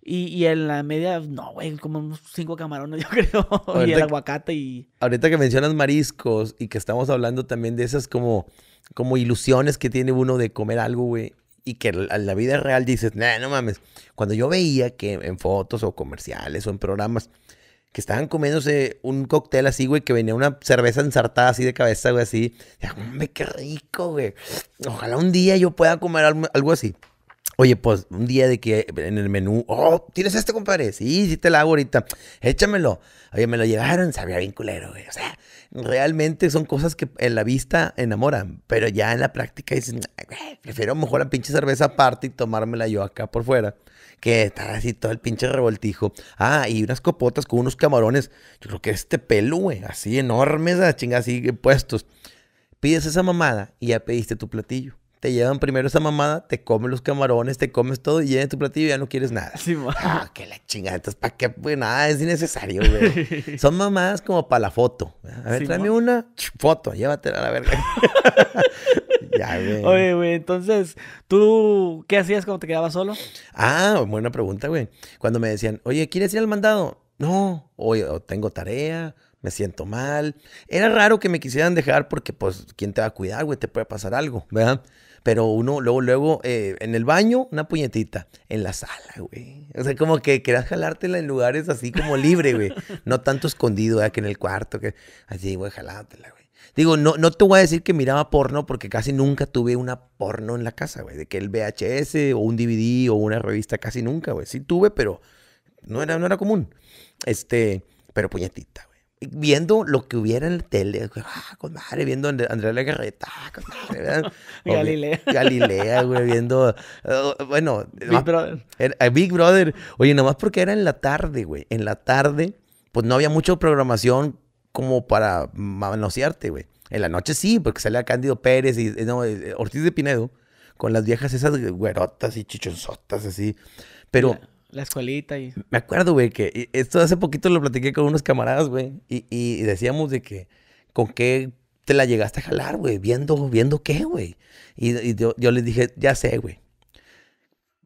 Y, en la media, no, güey, como cinco camarones, yo creo. y el aguacate y. Ahorita que mencionas mariscos y que estamos hablando también de esas como, como ilusiones que tiene uno de comer algo, güey. Y que en la vida real dices, no mames. Cuando yo veía que en fotos o comerciales o en programas que estaban comiéndose un cóctel así, güey, que venía una cerveza ensartada así de cabeza, güey, así. me qué rico, güey. Ojalá un día yo pueda comer algo así. Oye, pues un día de que en el menú, oh, ¿tienes este, compadre? Sí, sí te la hago ahorita. Échamelo. Oye, me lo llevaron, sabía bien culero, güey. O sea, realmente son cosas que en la vista enamoran, pero ya en la práctica dices, prefiero mejor la pinche cerveza aparte y tomármela yo acá por fuera que estaba así todo el pinche revoltijo. Ah, y unas copotas con unos camarones. Yo creo que este pelo, güey, así enormes, a así puestos. Pides esa mamada y ya pediste tu platillo te llevan primero esa mamada, te comen los camarones, te comes todo y en tu platillo y ya no quieres nada. Ah, qué la chingada. Entonces, ¿para qué? Pues nada, ah, es innecesario, güey. Son mamadas como para la foto. A ver, tráeme una foto, llévatela a la verga. ya, güey. Oye, güey, entonces, ¿tú qué hacías cuando te quedabas solo? Ah, buena pregunta, güey. Cuando me decían, oye, ¿quieres ir al mandado? No, oye, tengo tarea siento mal. Era raro que me quisieran dejar porque, pues, ¿quién te va a cuidar, güey? Te puede pasar algo, ¿verdad? Pero uno, luego, luego, eh, en el baño, una puñetita. En la sala, güey. O sea, como que querías jalártela en lugares así como libre, güey. No tanto escondido, ¿verdad? Que en el cuarto, que así, güey, jalártela, güey. Digo, no, no te voy a decir que miraba porno porque casi nunca tuve una porno en la casa, güey. De que el VHS o un DVD o una revista, casi nunca, güey. Sí tuve, pero no era, no era común. Este, pero puñetita, güey viendo lo que hubiera en la tele, ah, con madre, viendo a Andrea la ah, con madre, Galilea. Galilea, güey, viendo, oh, bueno, Big Brother. Eh, Big Brother. Oye, nomás porque era en la tarde, güey, en la tarde, pues no había mucha programación como para manosearte, güey. En la noche sí, porque salía Cándido Pérez y eh, no, eh, Ortiz de Pinedo con las viejas esas güerotas y chichonzotas así. Pero... La escuelita y... Me acuerdo, güey, que e, esto hace poquito lo platiqué con unos camaradas, güey. Y, y, decíamos de que con qué te la llegaste a jalar, güey. Viendo, viendo qué, güey. Y, yo, yo, les dije, ya sé, güey.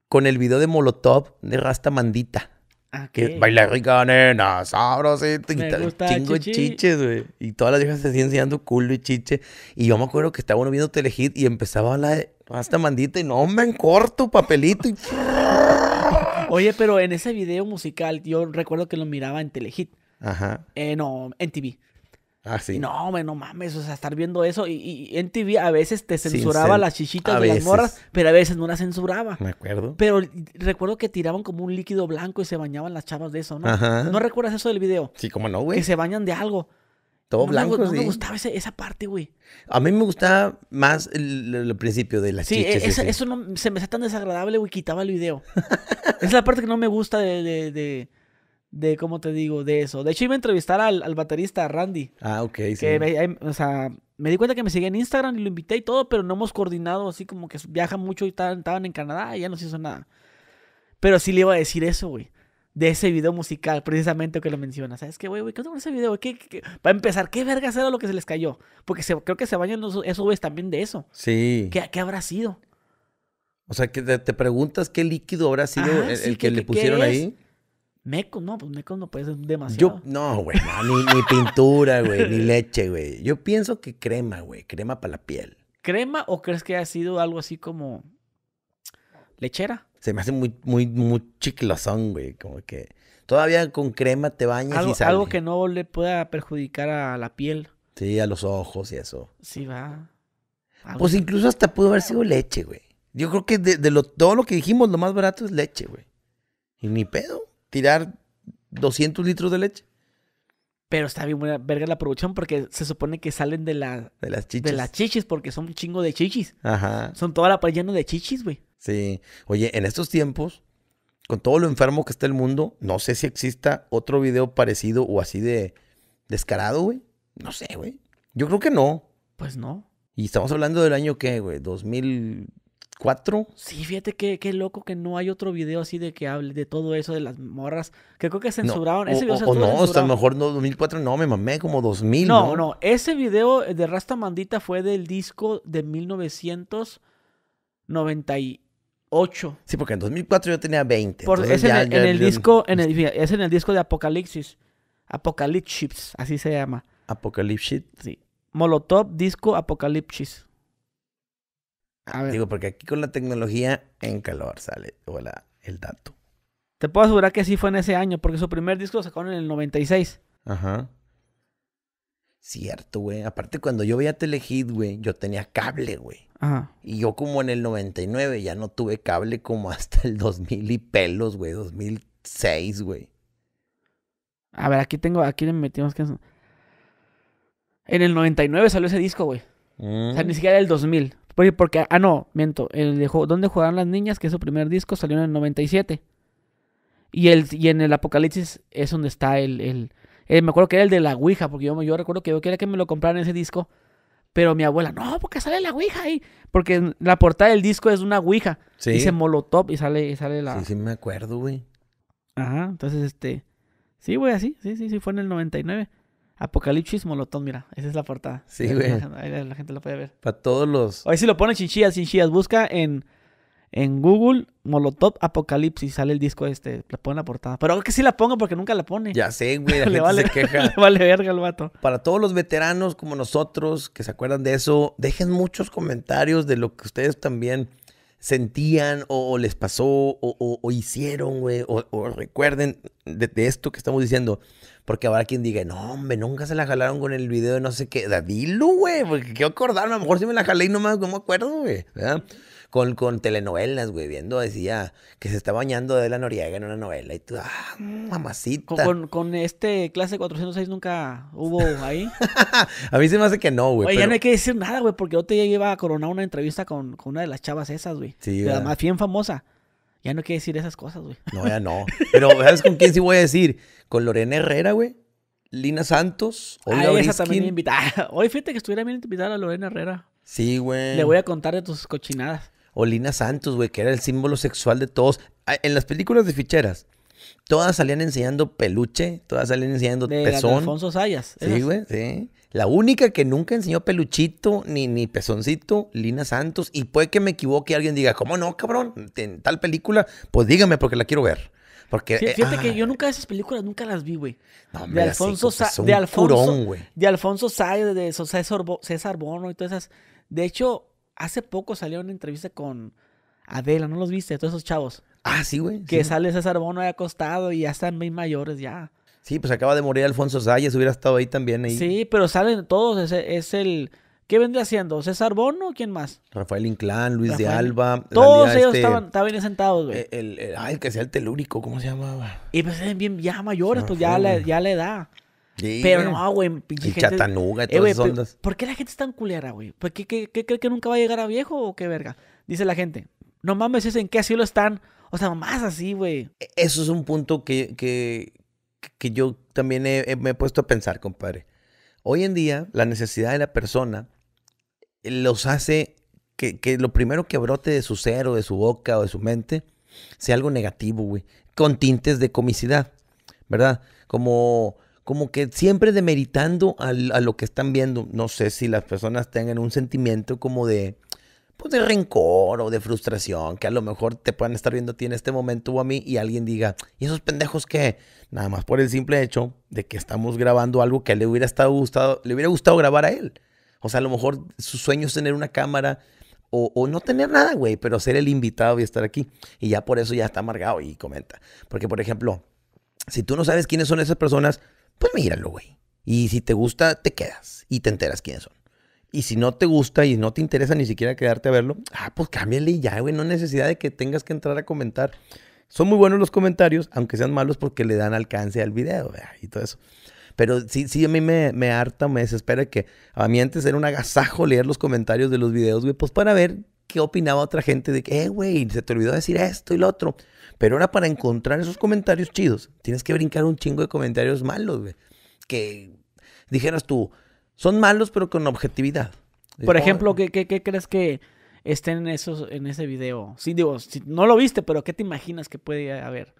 Con el video de Molotov de Rasta Mandita. Ah, que baila rica, nena, sabrosito. Me chingo chiches, güey. Y todas las viejas se siguen enseñando culo y chiche. Y yo me acuerdo que estaba uno viendo Telehit y empezaba a hablar de Rasta Mandita y no, me encorto, corto, papelito. Y... Oye, pero en ese video musical, yo recuerdo que lo miraba en Telehit. Ajá. Eh, no, en TV. Ah, sí. no, me no mames, o sea, estar viendo eso. Y, y en TV a veces te censuraba las chichitas de las morras, pero a veces no las censuraba. Me acuerdo. Pero recuerdo que tiraban como un líquido blanco y se bañaban las chavas de eso, ¿no? Ajá. ¿No recuerdas eso del video? Sí, cómo no, güey. Que se bañan de algo. Todo blanco, me, no me gustaba esa, parte, güey. A mí me gustaba más el, principio de las sí, e-, eso no, se me hace tan desagradable, güey. Quitaba el video. es la parte que no me gusta de, de, de, de, ¿cómo te digo? De eso. De hecho, iba a entrevistar al, baterista, Randy. Ah, ok, sí. Me, o sea, me di cuenta que me seguía en Instagram y lo invité y todo, pero no hemos coordinado así como que viajan mucho y estaban, estaban en Canadá y ya no se hizo nada. Pero sí le iba a decir eso, güey de ese video musical, precisamente que lo mencionas. ¿Sabes qué, güey, ¿Qué onda con ese video? ¿Qué, Para empezar, ¿qué vergas era lo que se les cayó? Porque se, creo que se bañan esos, esos también de eso. Sí. ¿Qué, habrá sido? O sea, que te, preguntas qué líquido habrá sido el, que, le pusieron ahí. Meco, no, pues meco no puede ser demasiado. Yo, no, güey, ni, ni, pintura, güey, ni leche, güey. Yo pienso que crema, güey, crema para la piel. ¿Crema o crees que ha sido algo así como lechera? se me hace muy, muy, muy chiclosón, güey. Como que todavía con crema te bañas algo, y Algo que no le pueda perjudicar a la piel. Sí, a los ojos y eso. Sí, va. pues incluso hasta pudo haber sido leche, güey. Yo creo que de, lo, todo lo que dijimos, lo más barato es leche, güey. Y ni pedo. Tirar 200 litros de leche. Pero está bien buena verga la producción porque se supone que salen de, las chichis. De las chichis porque son un chingo de chichis. Ajá. Son toda la pared llena de chichis, güey. Sí. Oye, en estos tiempos, con todo lo enfermo que está el mundo, no sé si exista otro video parecido o así de descarado, güey. No sé, güey. Yo creo que no. Pues no. Y estamos hablando del año ¿qué, güey, 2004. Sí, fíjate qué, loco que no hay otro video así de que hable de todo eso, de las morras. Que creo que censuraron. ese video o, no, hasta mejor no, 2004 no, me mamé como 2000. No, no, no. Ese video de Rasta Mandita fue del disco de 1990 y 8. Sí, porque en 2004 yo tenía 20. es, en, el disco, en el, es en el disco de Apocalipsis. Apocalipsis, así se llama. Apocalipsis. Sí. Molotov, disco Apocalipsis. Digo, porque aquí con la tecnología en calor sale hola, el dato. Te puedo asegurar que sí fue en ese año, porque su primer disco lo sacaron en el 96. Ajá. Cierto, güey. Aparte, cuando yo veía Telehit, güey, yo tenía cable, güey. Y yo como en el 99 ya no tuve cable como hasta el 2000 y pelos, güey. 2006, güey. A ver, aquí tengo, aquí le metimos que... En el 99 salió ese disco, güey. O sea, ni mm. siquiera el 2000. Porque, porque, ah, no, miento. El de ¿Dónde jugaron las niñas? Que es su primer disco, salió en el 97. Y, el, y en el Apocalipsis es donde está el, el eh, me acuerdo que era el de la Ouija, porque yo, recuerdo que yo quería que me lo compraran ese disco. Pero mi abuela, no, porque sale la Ouija ahí. Porque la portada del disco es una Ouija. Dice Molotov y sale, sale la. Sí, sí, me acuerdo, güey. Ajá, entonces este. Sí, güey, así. Sí, sí, sí, fue en el 99. Apocalipsis molotón, mira, esa es la portada. Sí, güey. Ahí la, gente la puede ver. Para todos los. Ahí si lo pone chinchillas, chinchillas, busca en en Google, Molotov Apocalipsis, sale el disco este, le ponen la portada. Pero que sí la ponga, porque nunca la pone. Ya sé, güey, la gente vale, se queja. le vale verga el vato. Para todos los veteranos como nosotros que se acuerdan de eso, dejen muchos comentarios de lo que ustedes también sentían o, les pasó o, hicieron, güey, o, recuerden de, esto que estamos diciendo. Porque habrá quien diga, no, hombre, nunca se la jalaron con el video de no sé qué. Dilo, güey, porque quiero acordarme. A lo mejor sí me la jalé y no me, no me acuerdo, güey. ¿verdad? con, con telenovelas, güey, viendo, decía que se está bañando de la Noriega en una novela. Y tú, ah, mamacita. Con, con este clase 406 nunca hubo ahí. a mí se me hace que no, güey. ya no hay que decir nada, güey, porque yo te iba a coronar una entrevista con, una de las chavas esas, güey. Sí, la más bien famosa. Ya no hay que decir esas cosas, güey. No, ya no. Pero, ¿sabes con quién sí voy a decir? Con Lorena Herrera, güey. Lina Santos. Ah, Olga esa también invitada. Hoy fíjate que estuviera bien invitada a Lorena Herrera. Sí, güey. Le voy a contar de tus cochinadas. O Lina Santos, güey, que era el símbolo sexual de todos. Ah, en las películas de ficheras, todas salían enseñando peluche, todas salían enseñando pezón. Alfonso Sayas. Sí, güey, sí. La única que nunca enseñó peluchito ni, ni pezoncito, Lina Santos. Y puede que me equivoque y alguien diga, ¿cómo no, cabrón? En tal película, pues dígame porque la quiero ver. Porque, eh, fíjate que ah. yo nunca esas películas nunca las vi, güey. de, Alfonso de Alfonso, Sayas, de Alfonso Sayas, de César, Bono y todas esas. De hecho, hace poco salió una entrevista con Adela, ¿no los viste? Todos esos chavos. Ah, sí, güey. Que sale César Bono ahí acostado y ya están bien mayores ya. Sí, pues acaba de morir Alfonso Salles, hubiera estado ahí también. Ahí. Sí, pero salen todos, es, es el... ¿Qué vendría haciendo? ¿César Bono o quién más? Rafael Inclán, Luis de Alba. Todos ellos este estaban, estaban, sentados, güey. E, ah, el, que sea el telúrico, ¿cómo se llamaba? Y pues eh, bien ya mayores, pues ya le, ya la edad pero no, güey. Y Chatanuga eh, y todas esas ondas. ¿Por qué la gente es tan culera, güey? ¿Por qué, cree que nunca va a llegar a viejo o qué verga? Dice la gente. No mames, ¿en qué lo están? O sea, más así, güey. E, eso es un punto que, que, yo también me he puesto a pensar, compadre. Hoy en día, la necesidad de la persona eh, los hace que, que lo primero que brote de su ser o de su boca o de su mente sea algo negativo, güey. Con tintes de comicidad, ¿verdad? Como como que siempre demeritando a, lo que están viendo. No sé si las personas tengan un sentimiento como de, pues de rencor o de frustración, que a lo mejor te puedan estar viendo a ti en este momento o a mí y alguien diga, ¿y esos pendejos qué? Nada más por el simple hecho de que estamos grabando algo que le hubiera, estado gustado, le hubiera gustado grabar a él. O sea, a lo mejor su sueño es tener una cámara o, o no tener nada, güey, pero ser el invitado y estar aquí. Y ya por eso ya está amargado y comenta. Porque, por ejemplo, si tú no sabes quiénes son esas personas, pues míralo, güey. Y si te gusta, te quedas y te enteras quiénes son. Y si no te gusta y no te interesa ni siquiera quedarte a verlo, ah, pues cámbiale y ya, güey. No necesidad de que tengas que entrar a comentar. Son muy buenos los comentarios, aunque sean malos porque le dan alcance al video güey, y todo eso. Pero sí, sí, a mí me, me harta, me desespera que a mí antes era un agasajo leer los comentarios de los videos, güey, pues para ver qué opinaba otra gente de que, eh, güey, se te olvidó decir esto y lo otro. Pero era para encontrar esos comentarios chidos, tienes que brincar un chingo de comentarios malos, güey. Que dijeras tú, son malos pero con objetividad. Por ejemplo, ¿qué, crees que estén en, esos, en ese video? Sí, digo, no lo viste, pero ¿qué te imaginas que puede haber?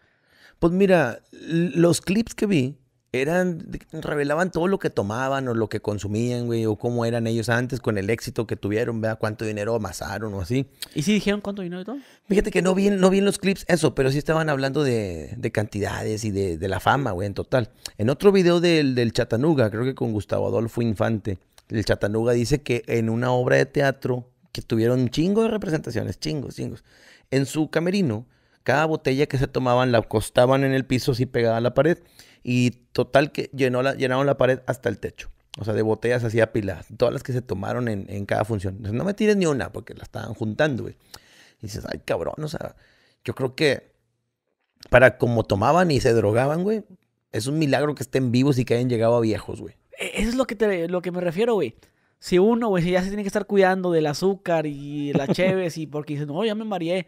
Pues mira, los clips que vi eran, revelaban todo lo que tomaban o lo que consumían, güey, o cómo eran ellos antes con el éxito que tuvieron, vea cuánto dinero amasaron o así. ¿Y si dijeron cuánto dinero y todo? Fíjate que no vi, no en los clips eso, pero sí estaban hablando de, cantidades y de, la fama, güey, en total. En otro video del, del Chatanuga, creo que con Gustavo Adolfo Infante, el Chatanuga dice que en una obra de teatro que tuvieron chingos de representaciones, chingos, chingos, en su camerino, cada botella que se tomaban la acostaban en el piso así pegada a la pared. Y total que llenó la, llenaron la pared hasta el techo. O sea, de botellas así pilas. Todas las que se tomaron en, cada función. no me tires ni una porque la estaban juntando, güey. Y dices, ay, cabrón, o sea, yo creo que para como tomaban y se drogaban, güey, es un milagro que estén vivos y que hayan llegado a viejos, güey. E-, eso es lo que, te, lo que me refiero, güey. Si uno, güey, ya se tiene que estar cuidando del azúcar y las cheves y porque dices, no, ya me mareé.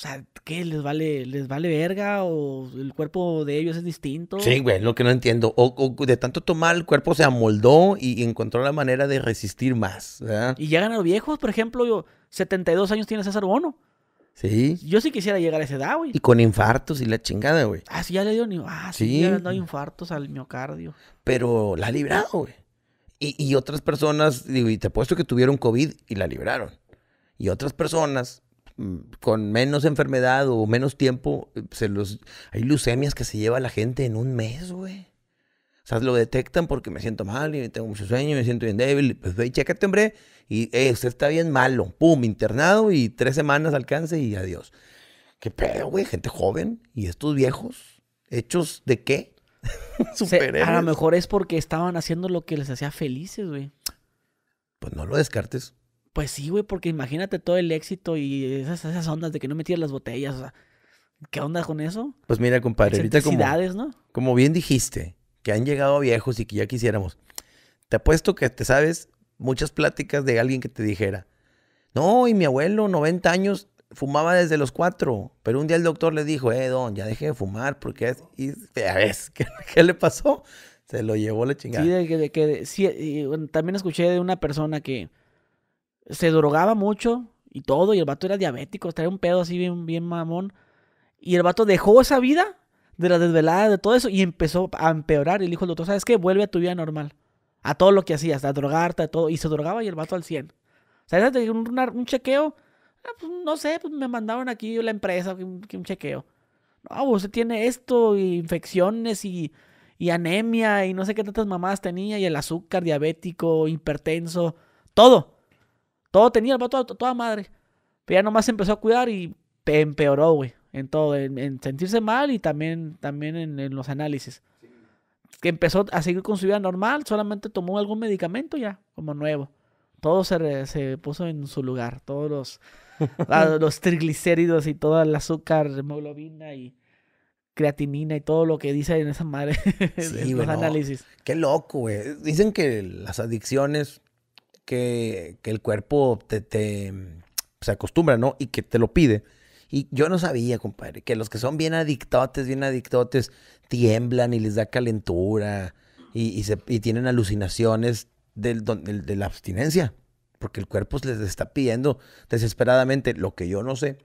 O sea, ¿qué? ¿Les vale, les vale verga? ¿O el cuerpo de ellos es distinto? Sí, güey, lo que no entiendo. O, de tanto tomar, el cuerpo se amoldó y, encontró la manera de resistir más. Y llegan a los viejos, por ejemplo, 72 años tiene César Bono. Sí. Yo sí quisiera llegar a esa edad, güey. Y con infartos y la chingada, güey. Ah, sí, ya le dio ni, ah, sí, ya le infartos al miocardio. Pero la ha librado, güey. Y, y otras personas, digo, y te apuesto que tuvieron COVID y la libraron. Y otras personas Mm, con menos enfermedad o menos tiempo, eh, se los, hay leucemias que se lleva la gente en un mes, güey. O sea, lo detectan porque me siento mal y tengo mucho sueño y me siento bien débil. Pues ve y chécate, hombre. Y eh, usted está bien malo. Pum, internado y tres semanas alcance y adiós. ¿Qué pedo, güey? Gente joven y estos viejos, ¿hechos de qué? a lo mejor es porque estaban haciendo lo que les hacía felices, güey. Pues no lo descartes. Pues sí, güey, porque imagínate todo el éxito y esas, esas ondas de que no metías las botellas. ¿qué onda con eso? Pues mira, compadre, ahorita como, ¿no? como bien dijiste, que han llegado viejos y que ya quisiéramos. Te apuesto que te sabes muchas pláticas de alguien que te dijera, no, y mi abuelo, 90 años, fumaba desde los cuatro, pero un día el doctor le dijo, eh, don, ya deje de fumar, porque es... Y a ves, ¿qué, le pasó? Se lo llevó la chingada. Sí, de que, de que y, también escuché de una persona que se drogaba mucho y todo, y el vato era diabético, traía un pedo así bien, bien mamón. Y el vato dejó esa vida de la desvelada, de todo eso, y empezó a empeorar. Y le dijo el doctor, ¿sabes qué? Vuelve a tu vida normal. A todo lo que hacías, a drogarte, a todo. Y se drogaba y el vato al 100. ¿Sabes? un, chequeo, ah, pues, no sé, pues me mandaron aquí la empresa, un, chequeo. No, usted tiene esto, y infecciones y, y anemia, y no sé qué tantas mamás tenía, y el azúcar, diabético, hipertenso, todo. Todo tenía, el toda madre. Pero ya nomás empezó a cuidar y empeoró, güey. En todo, en, sentirse mal y también, también en, los análisis. Que empezó a seguir con su vida normal, solamente tomó algún medicamento ya, como nuevo. Todo se, puso en su lugar. Todos los, los triglicéridos y todo el azúcar, hemoglobina y creatinina y todo lo que dice en esa madre sí, en los análisis. Qué loco, güey. Dicen que las adicciones que, el cuerpo te, mm, se acostumbra, ¿no? Y que te lo pide. Y yo no sabía, compadre, que los que son bien adictotes, bien adictotes, tiemblan y les da calentura y, tienen alucinaciones del, del, de la abstinencia, porque el cuerpo les está pidiendo desesperadamente. Lo que yo no sé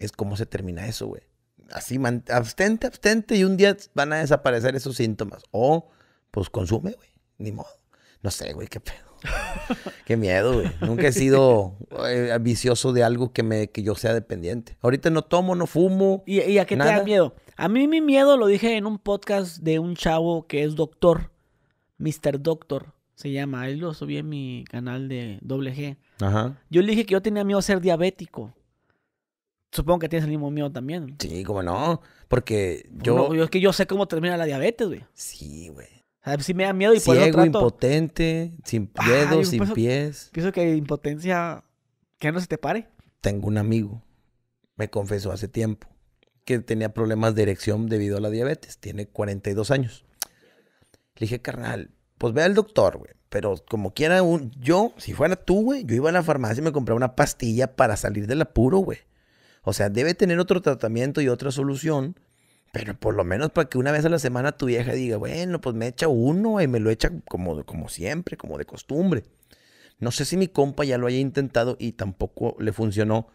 es cómo se termina eso, güey. Así, abstente, abstente, y un día van a desaparecer esos síntomas. O, pues consume, güey, ni modo. No sé, güey, qué pedo. Qué miedo, güey. Nunca he sido ambicioso eh, vicioso de algo que, me, que yo sea dependiente. Ahorita no tomo, no fumo. ¿Y, a qué te da miedo? A mí mi miedo lo dije en un podcast de un chavo que es doctor, Mr. Doctor se llama. Ahí lo subí en mi canal de doble G. Ajá. Yo le dije que yo tenía miedo a ser diabético. Supongo que tienes el mismo miedo también. Sí, como no. Porque pues yo. yo es que yo sé cómo termina la diabetes, güey. Sí, güey. Si me da miedo y por Ciego, impotente, sin miedo, sin pies. Pienso que impotencia, que no se te pare. Tengo un amigo, me confesó hace tiempo, que tenía problemas de erección debido a la diabetes. Tiene 42 años. Le dije, carnal, pues ve al doctor, güey. Pero como quiera, un, yo, si fuera tú, güey, yo iba a la farmacia y me compré una pastilla para salir del apuro, güey. O sea, debe tener otro tratamiento y otra solución pero por lo menos para que una vez a la semana tu vieja diga, bueno, pues me echa uno y me lo echa como, como siempre, como de costumbre. No sé si mi compa ya lo haya intentado y tampoco le funcionó,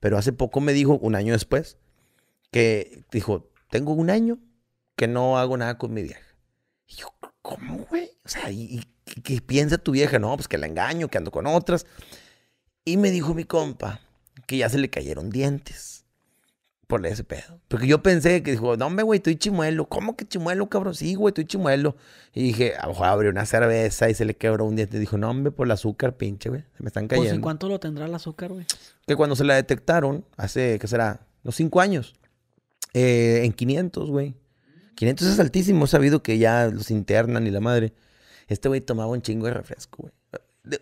pero hace poco me dijo, un año después, que dijo, tengo un año que no hago nada con mi vieja. Y yo, ¿cómo, güey? O sea, ¿y, y qué piensa tu vieja? No, pues que la engaño, que ando con otras. Y me dijo mi compa que ya se le cayeron dientes por ese pedo. Porque yo pensé que dijo, no, güey, estoy chimuelo. ¿Cómo que chimuelo, cabrón? Sí, güey, estoy chimuelo. Y dije, a lo abrió una cerveza y se le quebró un diente. Dijo, no, hombre, por el azúcar, pinche, güey. Se me están pues, cayendo. Pues, ¿en cuánto lo tendrá el azúcar, güey? Que cuando se la detectaron, hace, ¿qué será? los cinco años. Eh, en 500, güey. 500 es altísimo. He sabido que ya los internan y la madre. Este güey tomaba un chingo de refresco, güey.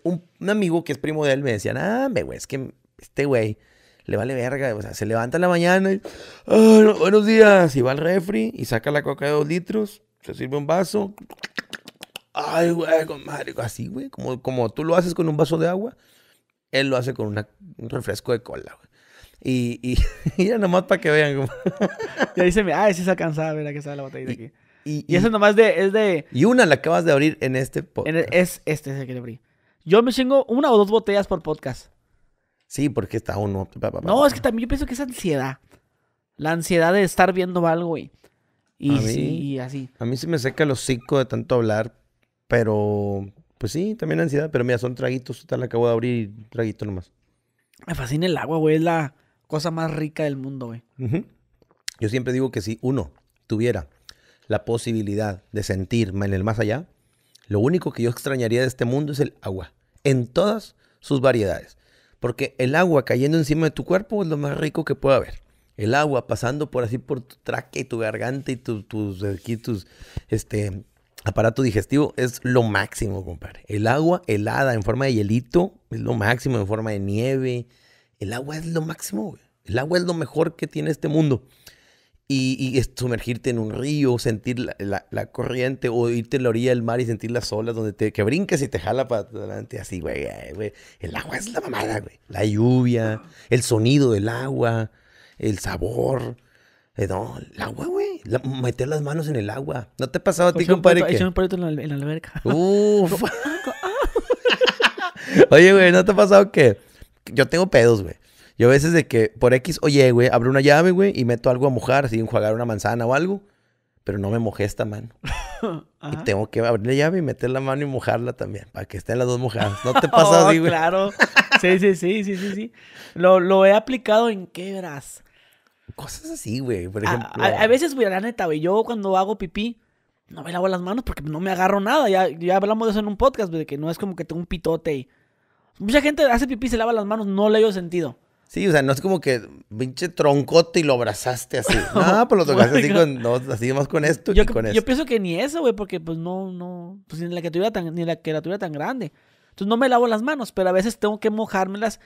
Un, un, amigo que es primo de él me decía, ah, güey, es que este güey le vale verga. O sea, se levanta en la mañana y, buenos días. Y va al refri y saca la coca de dos litros, se sirve un vaso. Ay, güey, comadre. Así, güey, como, como tú lo haces con un vaso de agua, él lo hace con un refresco de cola, güey. Y, y, nomás para que vean. y ahí se me, ah, sí se ha cansado! que sale la botella y, aquí. Y, eso nomás de, es de... Y una la acabas de abrir en este podcast. es este es el que le abrí. Yo me chingo una o dos botellas por podcast. Sí, porque está uno. No, es que también yo pienso que es ansiedad. La ansiedad de estar viendo algo y, y, así. A mí se me seca el hocico de tanto hablar, pero pues sí, también ansiedad. Pero mira, son traguitos, tal, acabo de abrir traguito nomás. Me fascina el agua, güey. Es la cosa más rica del mundo, güey. Yo siempre digo que si uno tuviera la posibilidad de sentirme en el más allá, lo único que yo extrañaría de este mundo es el agua, en todas sus variedades. Porque el agua cayendo encima de tu cuerpo es lo más rico que puede haber. El agua pasando por así por tu tráquea y tu garganta y tu, tus, tus, este, aparato digestivo es lo máximo, compadre. El agua helada en forma de hielito es lo máximo, en forma de nieve. El agua es lo máximo, güey. El agua es lo mejor que tiene este mundo y, sumergirte en un río, sentir la, corriente o irte a la orilla del mar y sentir las olas donde te que brincas y te jala para adelante así, güey, güey. El agua es la mamada, güey. La lluvia, el sonido del agua, el sabor. Eh, no, el agua, güey. meter las manos en el agua. ¿No te ha pasado a pues ti, compadre? Que... un en en la alberca. Uf. Oye, güey, ¿no te ha pasado que yo tengo pedos, güey? Yo a veces de que por X, oye, güey, abro una llave, güey, y meto algo a mojar, así enjuagar una manzana o algo, pero no me mojé esta mano. y tengo que abrir la llave y meter la mano y mojarla también, para que estén las dos mojadas. ¿No te pasa así, oh, güey? claro. Sí, sí, sí, sí, sí, sí. Lo, he aplicado en quebras. Cosas así, güey, por ejemplo. A, veces, güey, la neta, güey, yo cuando hago pipí, no me lavo las manos porque no me agarro nada. Ya, hablamos de eso en un podcast, güey, de que no es como que tengo un pitote y... Mucha gente hace pipí y se lava las manos, no le dio sentido. Sí, o sea, no es como que pinche troncote y lo abrazaste así. No, pues lo tocaste así, con, no, así más con esto yo, que con yo pienso que ni eso, güey, porque pues no, no, pues ni la que tuviera tan, ni la que la tuviera tan grande. Entonces no me lavo las manos, pero a veces tengo que mojármelas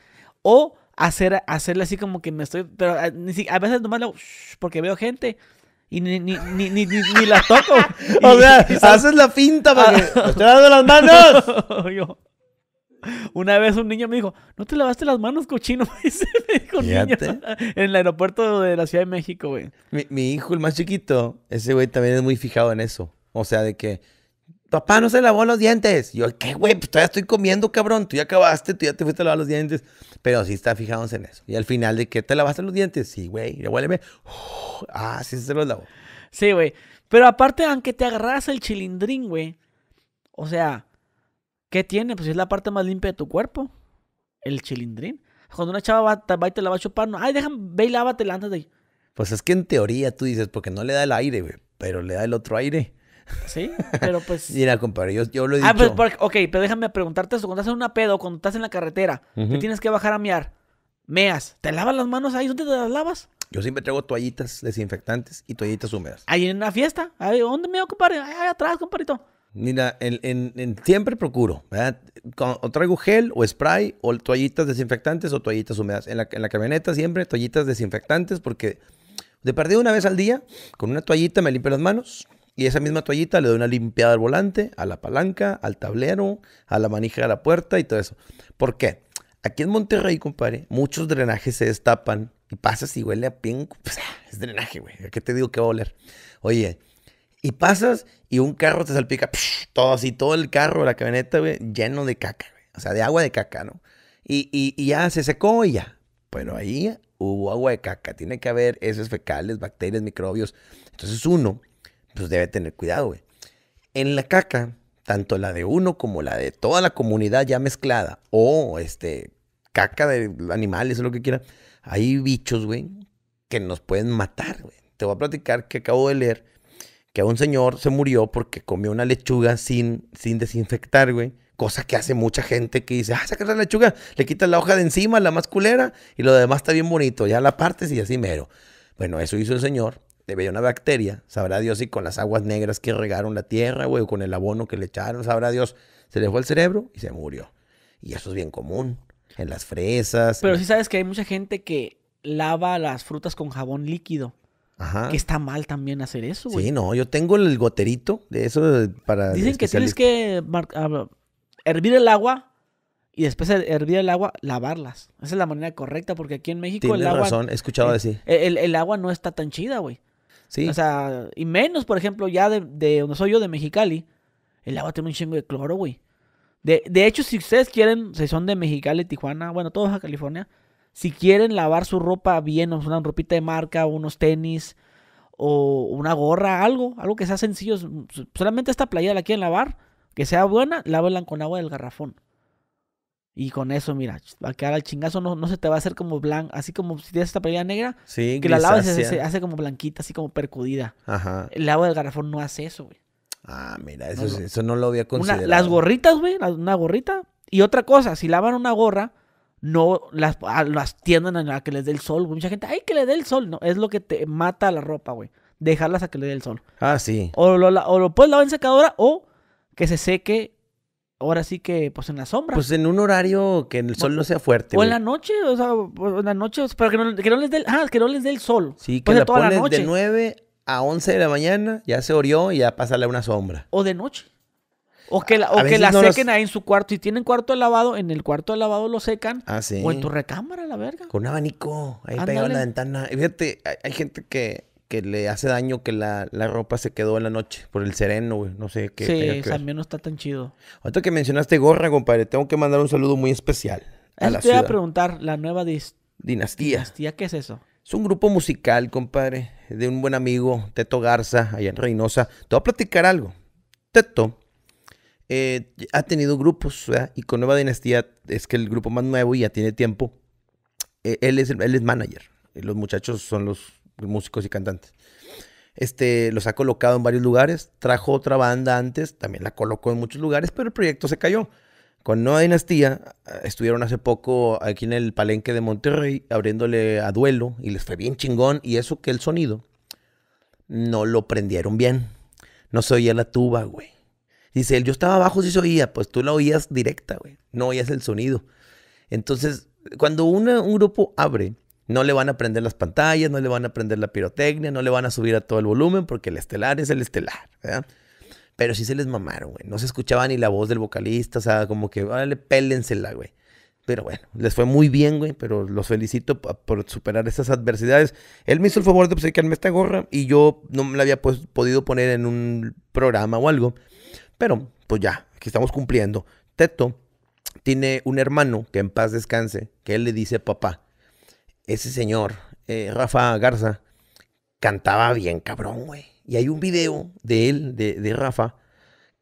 o hacer, hacerle así como que me estoy, pero ah, a, veces nomás lo, porque veo gente. Y ni, ni, ni, ni, ni la toco. o sea, haces la finta para ah, que... te las manos! Una vez un niño me dijo, ¿no te lavaste las manos, cochino? me dijo en el aeropuerto de la Ciudad de México, güey. Mi, hijo, el más chiquito, ese güey también es muy fijado en eso. O sea, de que, papá, no se lavó los dientes. yo, ¿qué, güey? Pues todavía estoy comiendo, cabrón. Tú ya acabaste, tú ya te fuiste a lavar los dientes. Pero sí está fijado en eso. Y al final, ¿de qué te lavaste los dientes? Sí, güey. Y huéleme. Uh, ah, sí se los lavó. Sí, güey. Pero aparte, aunque te agarras el chilindrín, güey. O sea, ¿Qué tiene? Pues es la parte más limpia de tu cuerpo. El chilindrín. Cuando una chava va, y te la va a chupar, no. Ay, déjame, ve y lávatela antes de. Pues es que en teoría tú dices, porque no le da el aire, güey, pero le da el otro aire. Sí, pero pues. Mira, compadre, yo, lo he dicho. Ah, pues, ok, pero déjame preguntarte eso. Cuando estás en una pedo, cuando estás en la carretera, Y te tienes que bajar a mear. Meas. ¿Te lavas las manos ahí? ¿Dónde te las lavas? Yo siempre traigo toallitas desinfectantes y toallitas húmedas. Ahí en una fiesta. ¿Ahí ¿Dónde me voy, compadre? Ahí atrás, compadrito. Mira, en, siempre procuro, ¿verdad? O traigo gel o spray o toallitas desinfectantes o toallitas húmedas. En la, en la camioneta siempre toallitas desinfectantes porque de perdido una vez al día, con una toallita me limpio las manos y esa misma toallita le doy una limpiada al volante, a la palanca, al tablero, a la manija de la puerta y todo eso. ¿Por qué? Aquí en Monterrey, compadre, muchos drenajes se destapan y pasas y huele a pinco. es drenaje, güey. ¿A qué te digo que va a oler? Oye, y pasas y un carro te salpica, todo así, todo el carro, la camioneta, güey, lleno de caca, O sea, de agua de caca, ¿no? Y, ya se secó y ya. Pero ahí hubo agua de caca. Tiene que haber esos fecales, bacterias, microbios. Entonces uno, pues debe tener cuidado, güey. En la caca, tanto la de uno como la de toda la comunidad ya mezclada, o este, caca de animales o lo que quiera, hay bichos, güey, que nos pueden matar, güey. Te voy a platicar que acabo de leer que un señor se murió porque comió una lechuga sin, sin desinfectar, güey. Cosa que hace mucha gente que dice, ah, sacas la lechuga, le quitas la hoja de encima, la más culera, y lo demás está bien bonito, ya la partes y así mero. Bueno, eso hizo el señor, le veía una bacteria, sabrá Dios y con las aguas negras que regaron la tierra, güey, o con el abono que le echaron, sabrá Dios, se le fue el cerebro y se murió. Y eso es bien común, en las fresas. Pero si sí sabes que hay mucha gente que lava las frutas con jabón líquido. Que está mal también hacer eso, güey. Sí, no, yo tengo el goterito de eso para. Dicen que tienes que ah, hervir el agua y después de hervir el agua, lavarlas. Esa es la manera correcta, porque aquí en México el agua. razón, he escuchado eh, decir. El, agua no está tan chida, güey. Sí. O sea, y menos, por ejemplo, ya de, de donde soy yo, de Mexicali, el agua tiene un chingo de cloro, güey. De, de hecho, si ustedes quieren, si son de Mexicali, Tijuana, bueno, todos a California, si quieren lavar su ropa bien, una ropita de marca, unos tenis o una gorra, algo, algo que sea sencillo. Solamente esta playera la quieren lavar, que sea buena, lávenla con agua del garrafón. Y con eso, mira, va a quedar al chingazo, no, no se te va a hacer como blanco, así como si tienes esta playa negra, que la lavas se, hace como blanquita, así como percudida. Ajá. El agua del garrafón no hace eso, güey. Ah, mira, eso no, eso lo había considerado. las gorritas, güey, una gorrita. Y otra cosa, si lavan una gorra, no las, las tiendan a que les dé el sol, Mucha gente, ay, que le dé el sol. No, es lo que te mata la ropa, güey. Dejarlas a que le dé el sol. Ah, sí. O lo, puedes lavar en secadora o que se seque ahora sí que, pues en la sombra. Pues en un horario que el sol no sea fuerte. O en la noche, o sea, pues, en la noche, para que no, les dé el, ah, que no les dé el sol. Sí, que la pones de 9 a 11 de la mañana, ya se orió y ya pásale una sombra. O de noche. O que la, sequen ahí en su cuarto. Si tienen cuarto de lavado, en el cuarto de lavado lo secan. Ah, sí. O en tu recámara, la verga. Con abanico, ahí la ventana. Y fíjate, hay, gente que, que, le hace daño que la, ropa se quedó en la noche por el sereno, güey. No sé qué. Sí, también no está tan chido. Ahorita que mencionaste gorra, compadre, tengo que mandar un saludo muy especial. A la te voy a preguntar, la nueva dinastía. ¿Dinastía qué es eso? Es un grupo musical, compadre, de un buen amigo, Teto Garza, allá en Reynosa. Te voy a platicar algo. Teto eh, ha tenido grupos, Y con Nueva Dinastía es que el grupo más nuevo y ya tiene tiempo. Eh, él, es, él es manager. Los muchachos son los músicos y cantantes. Este, los ha colocado en varios lugares. Trajo otra banda antes, también la colocó en muchos lugares, pero el proyecto se cayó. Con Nueva Dinastía eh, estuvieron hace poco aquí en el Palenque de Monterrey abriéndole a duelo y les fue bien chingón. Y eso que el sonido no lo prendieron bien. No se oía la tuba, güey. Dice él, yo estaba abajo si se oía, pues tú la oías directa, güey. No oías el sonido. Entonces, cuando un grupo abre, no le van a prender las pantallas, no le van a prender la pirotecnia, no le van a subir a todo el volumen porque el estelar es el estelar, ¿verdad? Pero sí se les mamaron, güey. No se escuchaba ni la voz del vocalista, o sea, como que, vale, pélensela, güey. Pero bueno, les fue muy bien, güey, pero los felicito por superar esas adversidades. Él me hizo el favor de obsequiarme esta gorra y yo no me la había pues, podido poner en un programa o algo. Pero, pues ya, aquí estamos cumpliendo. Teto tiene un hermano que en paz descanse, que él le dice papá. Ese señor, eh, Rafa Garza, cantaba bien cabrón, güey. Y hay un video de él, de, de Rafa,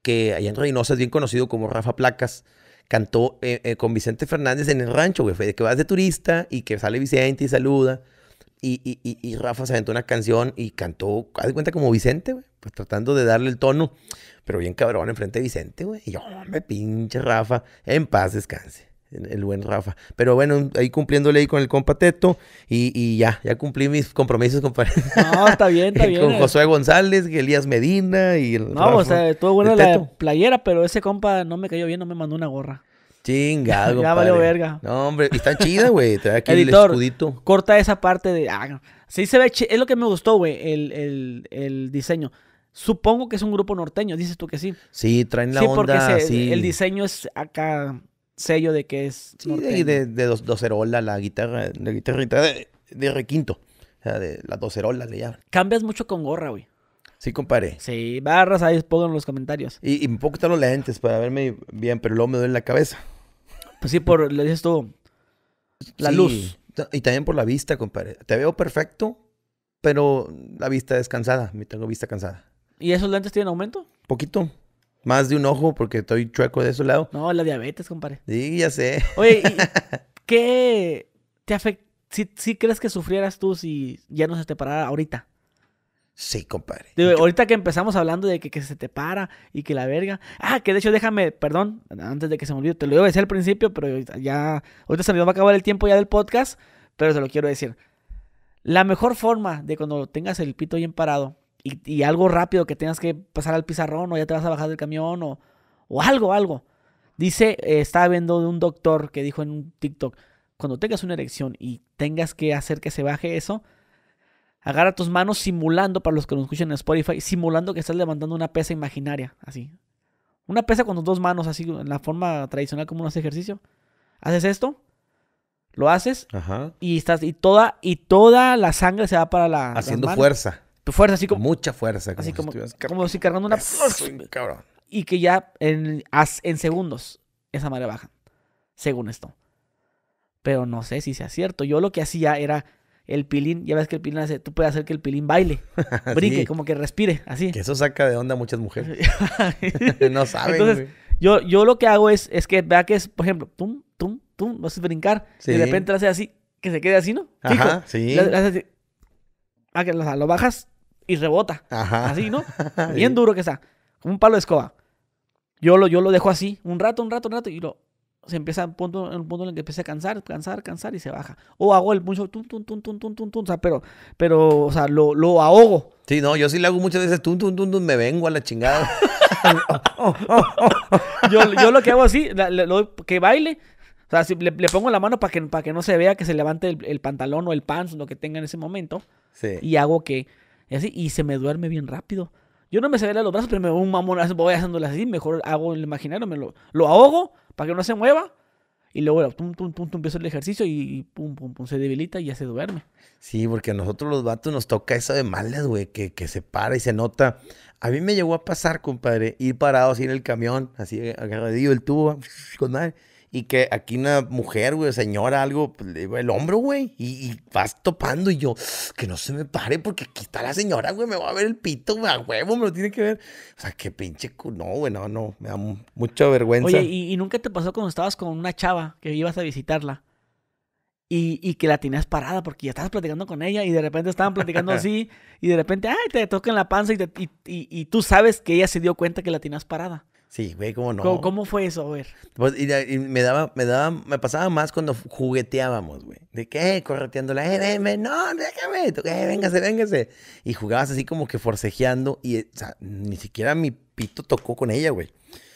que allá en Reynosa es bien conocido como Rafa Placas cantó eh, eh, con Vicente Fernández en el rancho, güey. Que vas de turista y que sale Vicente y saluda. Y, Rafa se aventó una canción y cantó, haz de cuenta como Vicente, pues tratando de darle el tono, pero bien cabrón enfrente de Vicente, güey. Y yo, me pinche Rafa, en paz descanse, el buen Rafa. Pero bueno, ahí cumpliéndole ahí con el compa Teto y, ya, ya cumplí mis compromisos, compadre. No, está bien, está bien. con Josué González, Elías Medina y el No, o sea, estuvo buena la playera, pero ese compa no me cayó bien, no me mandó una gorra. Chinga, Ya valió verga. No, hombre, y está chida, güey. Trae aquí el escudito. Corta esa parte de. Ah, sí, se ve. Es lo que me gustó, güey, el, diseño. Supongo que es un grupo norteño, dices tú que sí. Sí, traen la sí, Porque el diseño es acá sello de que es. Sí, norteño. de, de, dos, docerola, la guitarra, la guitarrita de, de, requinto. O sea, de las docerola. le llaman. Cambias mucho con gorra, güey. Sí, compadre. Sí, barras ahí, pongan en los comentarios. Y, un poco que están los lentes para verme bien, pero luego me duele la cabeza. Pues sí, por, le dices tú, la luz. Y también por la vista, compadre. Te veo perfecto, pero la vista descansada cansada. Tengo vista cansada. ¿Y esos lentes tienen aumento? Poquito. Más de un ojo porque estoy chueco de ese lado. No, la diabetes, compadre. Sí, ya sé. Oye, ¿qué te afecta? Si, si, crees que sufrieras tú si ya no se te parara ahorita? Sí, compadre. ahorita que empezamos hablando de que, se te para y que la verga. Ah, que de hecho déjame, perdón, antes de que se me olvide, te lo iba a decir al principio, pero ya, ahorita se me va a acabar el tiempo ya del podcast, pero se lo quiero decir. La mejor forma de cuando tengas el pito bien parado y, algo rápido que tengas que pasar al pizarrón o ya te vas a bajar del camión o, algo, algo. Dice, eh, estaba viendo de un doctor que dijo en un TikTok, cuando tengas una erección y tengas que hacer que se baje eso, Agarra tus manos simulando, para los que nos escuchan en Spotify, simulando que estás levantando una pesa imaginaria, así. Una pesa con tus dos manos, así, en la forma tradicional como uno hace ejercicio. Haces esto, lo haces y estás y toda y toda la sangre se va para la haciendo fuerza. Tu fuerza así como mucha fuerza, como así como si, cargando una cabrón. y que ya en, en segundos esa madre baja, según esto. Pero no sé si sea cierto. Yo lo que hacía era el pilín, ya ves que el pilín hace, tú puedes hacer que el pilín baile, brinque, como que respire, así. Que eso saca de onda a muchas mujeres. no saben. Entonces, yo, yo lo que hago es, es que vea que es, por ejemplo, Pum tum, tum, vas a brincar. Y de repente lo hace así, que se quede así, ¿no? Ajá, sí. Lo, así. Ah, que, lo bajas y rebota. Ajá. Así, ¿no? Bien duro que está. Como un palo de escoba. Yo lo, yo lo dejo así, un rato, un rato, un rato, y lo se empieza en, punto, en un punto en el que empieza a cansar, cansar, cansar y se baja. O hago el mucho tum, tum, tum, tum, tum, tum, tum, o sea, pero, pero, o sea, lo, ahogo. Sí, no, yo sí le hago muchas veces tum, tum, tum, tum, me vengo a la chingada. yo, lo que hago así, que baile, o sea, si le, pongo la mano para que, para que no se vea que se levante el, pantalón o el pants, lo que tenga en ese momento. Sí. Y hago que, y así, y se me duerme bien rápido. Yo no me sale los brazos, pero me voy un mamón, voy haciéndolas así, mejor hago el imaginario, lo ahogo, para que no se mueva. Y luego, pum, pum, empieza el ejercicio y pum, pum, pum, se debilita y ya se duerme. Sí, porque a nosotros los vatos nos toca eso de malas, güey, que, que se para y se nota. A mí me llegó a pasar, compadre, ir parado así en el camión, así agarradillo el tubo, con madre y que aquí una mujer, güey, señora, algo, pues, le iba el hombro, güey, y, vas topando y yo, que no se me pare porque aquí está la señora, güey, me va a ver el pito, güey, a huevo, me lo tiene que ver. O sea, que pinche, no, güey, no, no, me da mucha vergüenza. Oye, ¿y, nunca te pasó cuando estabas con una chava que ibas a visitarla? Y, y, que la tenías parada porque ya estabas platicando con ella y de repente estaban platicando así y de repente, ay, te tocan la panza y, y tú sabes que ella se dio cuenta que la tenías parada. Sí, güey, ¿cómo no? ¿Cómo, fue eso? A ver. Pues, y, me daba, me daba, me pasaba más cuando jugueteábamos, güey. De qué? Eh, correteándola, eh, no, déjame, eh, véngase, véngase. Y jugabas así como que forcejeando y, eh, ni siquiera mi pito tocó con ella, güey.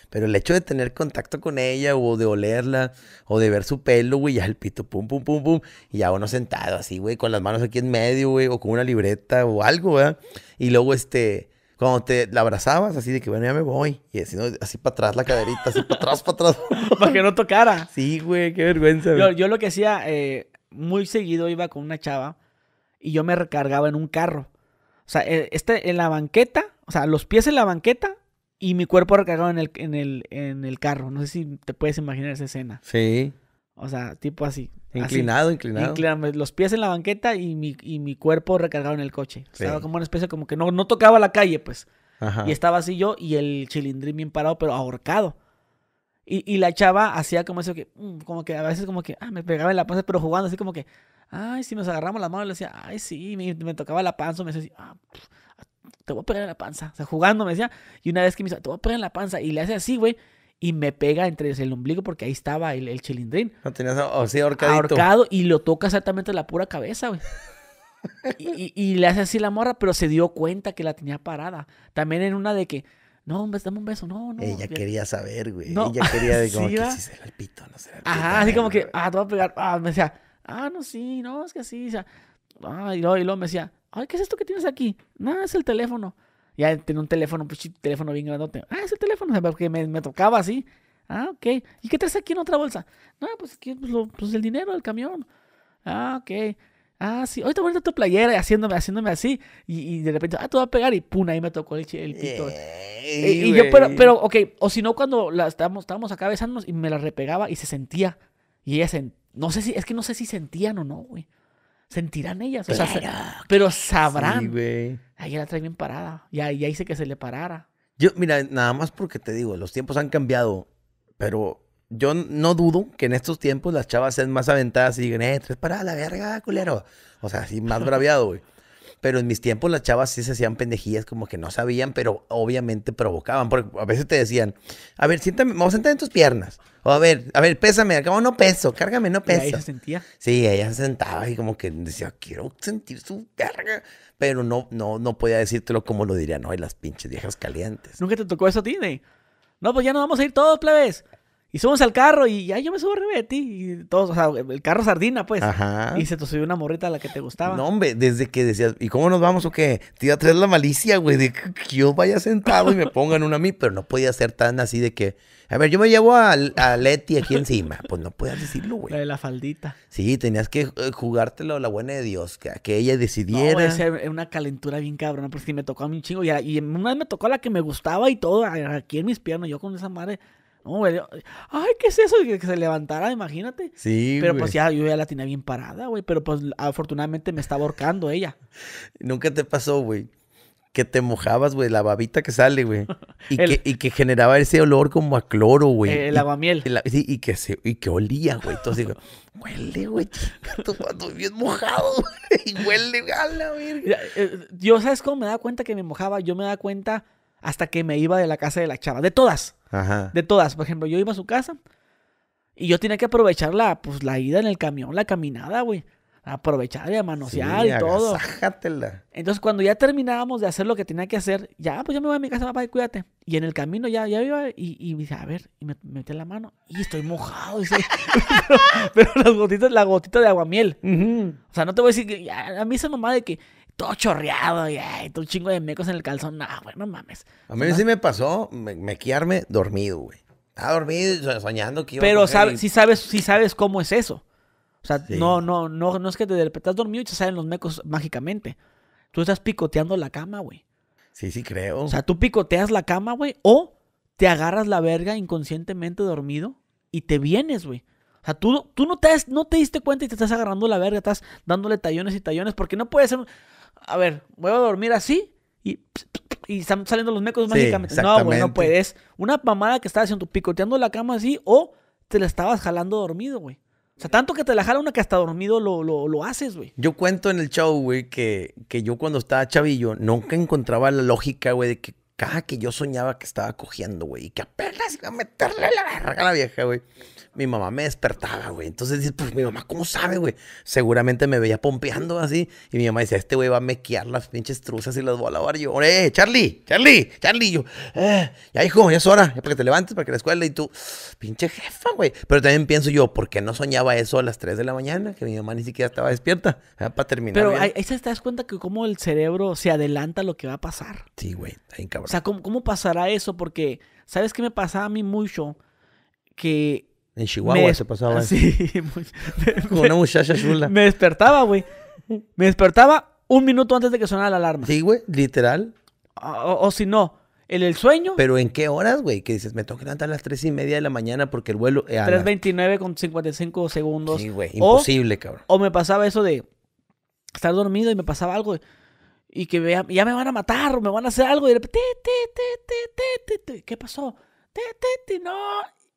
Pero el hecho de tener contacto con ella o de olerla o de ver su pelo, güey, ya el pito, pum, pum, pum, pum. Y ya uno sentado así, güey, con las manos aquí en medio, güey, o con una libreta o algo, ¿verdad? Y luego, este cuando te la abrazabas, así de que, bueno, ya me voy. Y así, así para atrás la caderita, así para atrás, para atrás. para que no tocara. Sí, güey, qué vergüenza. Yo, yo lo que hacía, eh, muy seguido iba con una chava y yo me recargaba en un carro. O sea, eh, este, en la banqueta, o sea, los pies en la banqueta y mi cuerpo recargado en el, en el, en el carro. No sé si te puedes imaginar esa escena. Sí. O sea, tipo así. Inclinado, inclinado. Los pies en la banqueta y mi, y mi cuerpo recargado en el coche. Estaba como una especie como que no, no tocaba la calle, pues. Y estaba así yo y el chilindrín bien parado, pero ahorcado. Y, y la chava hacía como eso que, mm, como que a veces como que, ah, me pegaba en la panza, pero jugando así como que, ay, si nos agarramos las manos, le decía, ay, sí, me, tocaba la panza, me decía ah, ah, te voy a pegar en la panza. O sea, jugando me decía, y una vez que me dice, te voy a pegar en la panza, y le hace así, güey, y me pega entre el ombligo porque ahí estaba el, el chilindrín. No tenías ahorcadito. Ahorcado y lo toca exactamente la pura cabeza, güey. y, le hace así la morra, pero se dio cuenta que la tenía parada. También en una de que, no, hombre, dame un beso, no, no. Ella quería saber, güey. Ella quería decir como si el pito, no será el pito. Ajá, así como que, ah, te voy a pegar. Ah, me decía, ah, no, sí, no, es que sí. O sea, ah, y luego, y luego me decía, ay, ¿qué es esto que tienes aquí? No, es el teléfono. Ya tenía un teléfono, pues un teléfono bien grandote. Ah, ese teléfono, porque me, me tocaba así. Ah, ok. ¿Y qué traes aquí en otra bolsa? No, pues, aquí, pues, pues el dinero del camión. Ah, ok. Ah, sí. Ahorita voy a tu playera haciéndome, haciéndome así. Y, de repente, ah, te va a pegar y pum, ahí me tocó el, el pito. Eh, y, yo, pero, pero, ok. O si no, cuando la, estábamos, estábamos acá besándonos y me la repegaba y se sentía. Y ella no sé si, es que no sé si sentían o no, güey. Sentirán ellas. o sea, pero sabrán. Sí, güey ahí la trae bien parada. Ya, ahí hice que se le parara. Yo, mira, nada más porque te digo, los tiempos han cambiado, pero yo no dudo que en estos tiempos las chavas sean más aventadas y digan, eh, tres para la verga, culero. O sea, así más braviado, güey. Pero en mis tiempos las chavas sí se hacían pendejillas, como que no sabían, pero obviamente provocaban. Porque a veces te decían, a ver, siéntame, vamos a sentar en tus piernas. O a ver, a ver, pésame, acabo, oh, no peso, cárgame, no peso. ¿Y se sentía? Sí, ella se sentaba y como que decía, quiero sentir su carga. Pero no, no, no podía decírtelo como lo dirían hoy las pinches viejas calientes. ¿Nunca te tocó eso, Tine? No, pues ya nos vamos a ir todos, plebes. Y subimos al carro y ya yo me subo a de Y todos, o sea, el carro sardina, pues. Ajá. Y se te subió una morrita a la que te gustaba. No, hombre, desde que decías, ¿y cómo nos vamos o qué? Te iba a traer la malicia, güey, de que yo vaya sentado y me pongan una a mí, pero no podía ser tan así de que. A ver, yo me llevo a, a Leti aquí encima. Pues no puedes decirlo, güey. La de la faldita. Sí, tenías que eh, jugártelo a la buena de Dios, que, que ella decidiera. No, es una calentura bien cabrona, porque me tocó a mí un chingo. Y, y, una vez me tocó a la que me gustaba y todo, aquí en mis piernas, yo con esa madre no, Ay, ¿qué es eso? Que se levantara, imagínate. Sí, Pero pues ya, yo ya la tenía bien parada, güey. Pero pues afortunadamente me estaba ahorcando ella. Nunca te pasó, güey. Que te mojabas, güey, la babita que sale, güey. Y, que, generaba ese olor como a cloro, güey. El aguamiel. sí, y que, se, que olía, güey. Entonces digo, huele, güey, estoy bien mojado, Y huele, gala, güey. Eh, yo, ¿sabes cómo me daba cuenta que me mojaba? Yo me da cuenta hasta que me iba de la casa de la chava. De todas. Ajá. De todas. Por ejemplo, yo iba a su casa y yo tenía que aprovechar la, pues, la ida en el camión, la caminada, güey. Aprovechar y a manosear y todo. Entonces, cuando ya terminábamos de hacer lo que tenía que hacer, ya, pues yo me voy a mi casa, papá, y cuídate. Y en el camino ya, ya iba y, y dije, a ver, y me, metí la mano y estoy mojado. Y pero, las gotitas, la gotita de aguamiel. miel O sea, no te voy a decir que a mí esa mamá de que todo chorreado y todo un chingo de mecos en el calzón. No, güey, no mames. A mí sí me pasó me, mequearme dormido, güey. Estaba dormido soñando que iba Pero a sí, sabes, si sabes cómo es eso. O sea, no, no, no, no es que te estás dormido y te salen los mecos mágicamente. Tú estás picoteando la cama, güey. Sí, sí creo. O sea, tú picoteas la cama, güey, o te agarras la verga inconscientemente dormido y te vienes, güey. O sea, tú, tú no, te, no te diste cuenta y te estás agarrando la verga, estás dándole tallones y tallones, porque no puede ser a ver, voy a dormir así y, están saliendo los mecos mágicamente. No, güey, no puedes. Una mamada que estaba haciendo, picoteando la cama así o te la estabas jalando dormido, güey. O sea, tanto que te la jala una que hasta dormido lo, lo, haces, güey. Yo cuento en el show, güey, que, que yo cuando estaba chavillo nunca encontraba la lógica, güey, de que cada que yo soñaba que estaba cogiendo, güey, y que apenas iba a meterle la verga a la vieja, güey mi mamá me despertaba, güey. Entonces dices, pues mi mamá, ¿cómo sabe, güey? Seguramente me veía pompeando así. Y mi mamá decía, este güey va a mequear las pinches truzas y las voy a lavar. yo, ¡eh, Charlie! ¡Charlie! ¡Charlie! yo, eh, ya hijo, ya es hora, ya para que te levantes, para que la escuela. Y tú, pinche jefa, güey. Pero también pienso yo, ¿por qué no soñaba eso a las 3 de la mañana? Que mi mamá ni siquiera estaba despierta. ¿eh? Para terminar. Pero ahí se te das cuenta que cómo el cerebro se adelanta a lo que va a pasar. Sí, güey, ahí cabrón. O sea, ¿cómo, cómo pasará eso? Porque, ¿sabes qué me pasaba a mí mucho? Que en Chihuahua se pasaba eso. Sí, con una muchacha chula. Me despertaba, güey. Me despertaba un minuto antes de que sonara la alarma. Sí, güey, literal. O, si no, en el sueño. Pero ¿en qué horas, güey? Que dices, me tengo que levantar a las 3 y media de la mañana porque el vuelo. Eh, 3.29 con 55 segundos. Sí, güey, imposible, cabrón. O me pasaba eso de estar dormido y me pasaba algo. y que vea, ya me van a matar o me van a hacer algo y de repente, ¿qué pasó? no,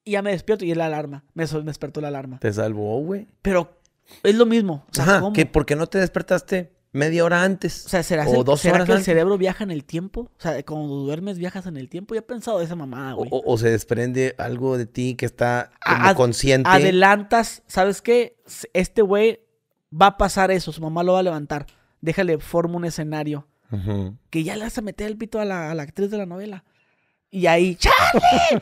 y ya me despierto y es la alarma. Me, despertó la alarma. Te salvó, güey. Pero es lo mismo. Ajá, que porque no te despertaste media hora antes. O sea, ¿será, o dos horas que el cerebro viaja en el tiempo? O sea, cuando duermes viajas en el tiempo. Ya he pensado de esa mamada, güey. O, se desprende algo de ti que está inconsciente Adelantas, ¿sabes qué? Este güey va a pasar eso, su mamá lo va a levantar. Déjale, forma un escenario. Que ya le vas a meter el pito a la actriz de la novela. Y ahí, ¡Charlie!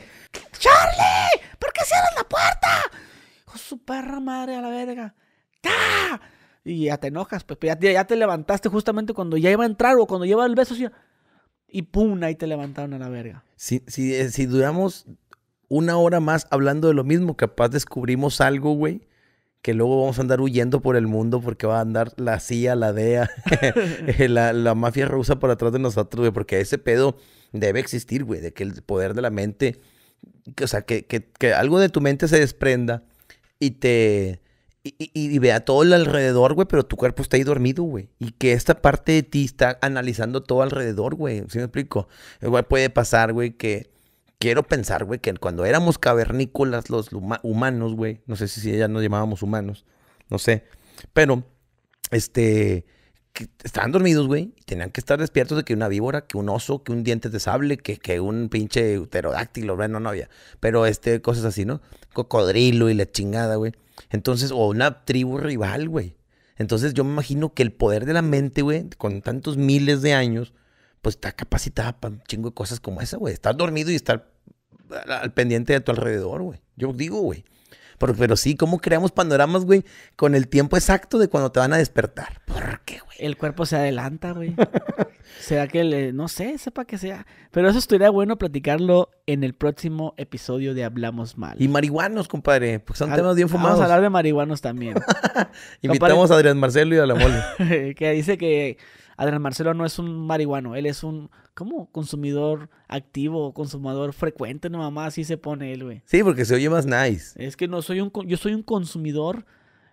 ¡Charlie! ¿Por qué cierras la puerta? Hijo su perra madre a la verga. ¡Ta! Y ya te enojas, pues, ya, ya, te levantaste justamente cuando ya iba a entrar o cuando lleva el beso, y pum, ahí te levantaron a la verga. Si, si, eh, si duramos una hora más hablando de lo mismo, capaz descubrimos algo, güey, que luego vamos a andar huyendo por el mundo porque va a andar la CIA, la DEA, la, la mafia rusa por atrás de nosotros, güey, porque ese pedo debe existir, güey, de que el poder de la mente, o sea, que, que, algo de tu mente se desprenda y te... Y, y, vea todo el alrededor, güey, pero tu cuerpo está ahí dormido, güey. Y que esta parte de ti está analizando todo alrededor, güey. ¿Sí me explico? Igual puede pasar, güey, que quiero pensar, güey, que cuando éramos cavernícolas, los humanos, güey, no sé si ya nos llamábamos humanos, no sé, pero, este, que estaban dormidos, güey. Tenían que estar despiertos de que una víbora, que un oso, que un diente de sable, que, un pinche pterodáctilo, bueno, no había. Pero este, cosas así, ¿no? Cocodrilo y la chingada, güey. Entonces, o una tribu rival, güey. Entonces yo me imagino que el poder de la mente, güey, con tantos miles de años, pues está capacitada para un chingo de cosas como esa, güey. Estar dormido y estar al pendiente de tu alrededor, güey. Yo digo, güey pero sí, ¿cómo creamos panoramas, güey? Con el tiempo exacto de cuando te van a despertar. ¿Por qué, güey? El cuerpo se adelanta, güey. Será que le, no sé, sepa que sea. Pero eso estaría bueno platicarlo en el próximo episodio de Hablamos Mal. Y marihuanos, compadre, porque son temas bien fumados. Vamos a hablar de marihuanos también. Invitamos a Adrián Marcelo y a la mole. que dice que Adrián Marcelo no es un marihuano, él es un, ¿cómo? Consumidor activo, consumador frecuente, no mamá, así se pone él, güey. Sí, porque se oye más nice. Es que no soy un, yo soy un consumidor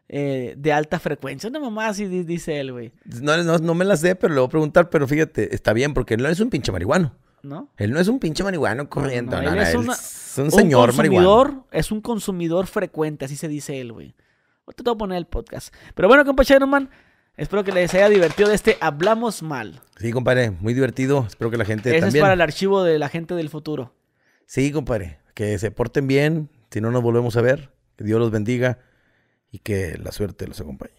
eh, de alta frecuencia, no mamá, así dice él, güey. No, me la sé, pero le voy a preguntar, pero fíjate, está bien, porque él no es un pinche marihuano. ¿No? Él no es un pinche marihuano corriendo, no, él, es, un, señor marihuano. Es un consumidor frecuente, así se dice él, güey. Te voy a poner el podcast. Pero bueno, compañero man. Espero que les haya divertido este Hablamos Mal. Sí, compadre, muy divertido. Espero que la gente Ese es para el archivo de la gente del futuro. Sí, compadre, que se porten bien, si no nos volvemos a ver, que Dios los bendiga y que la suerte los acompañe.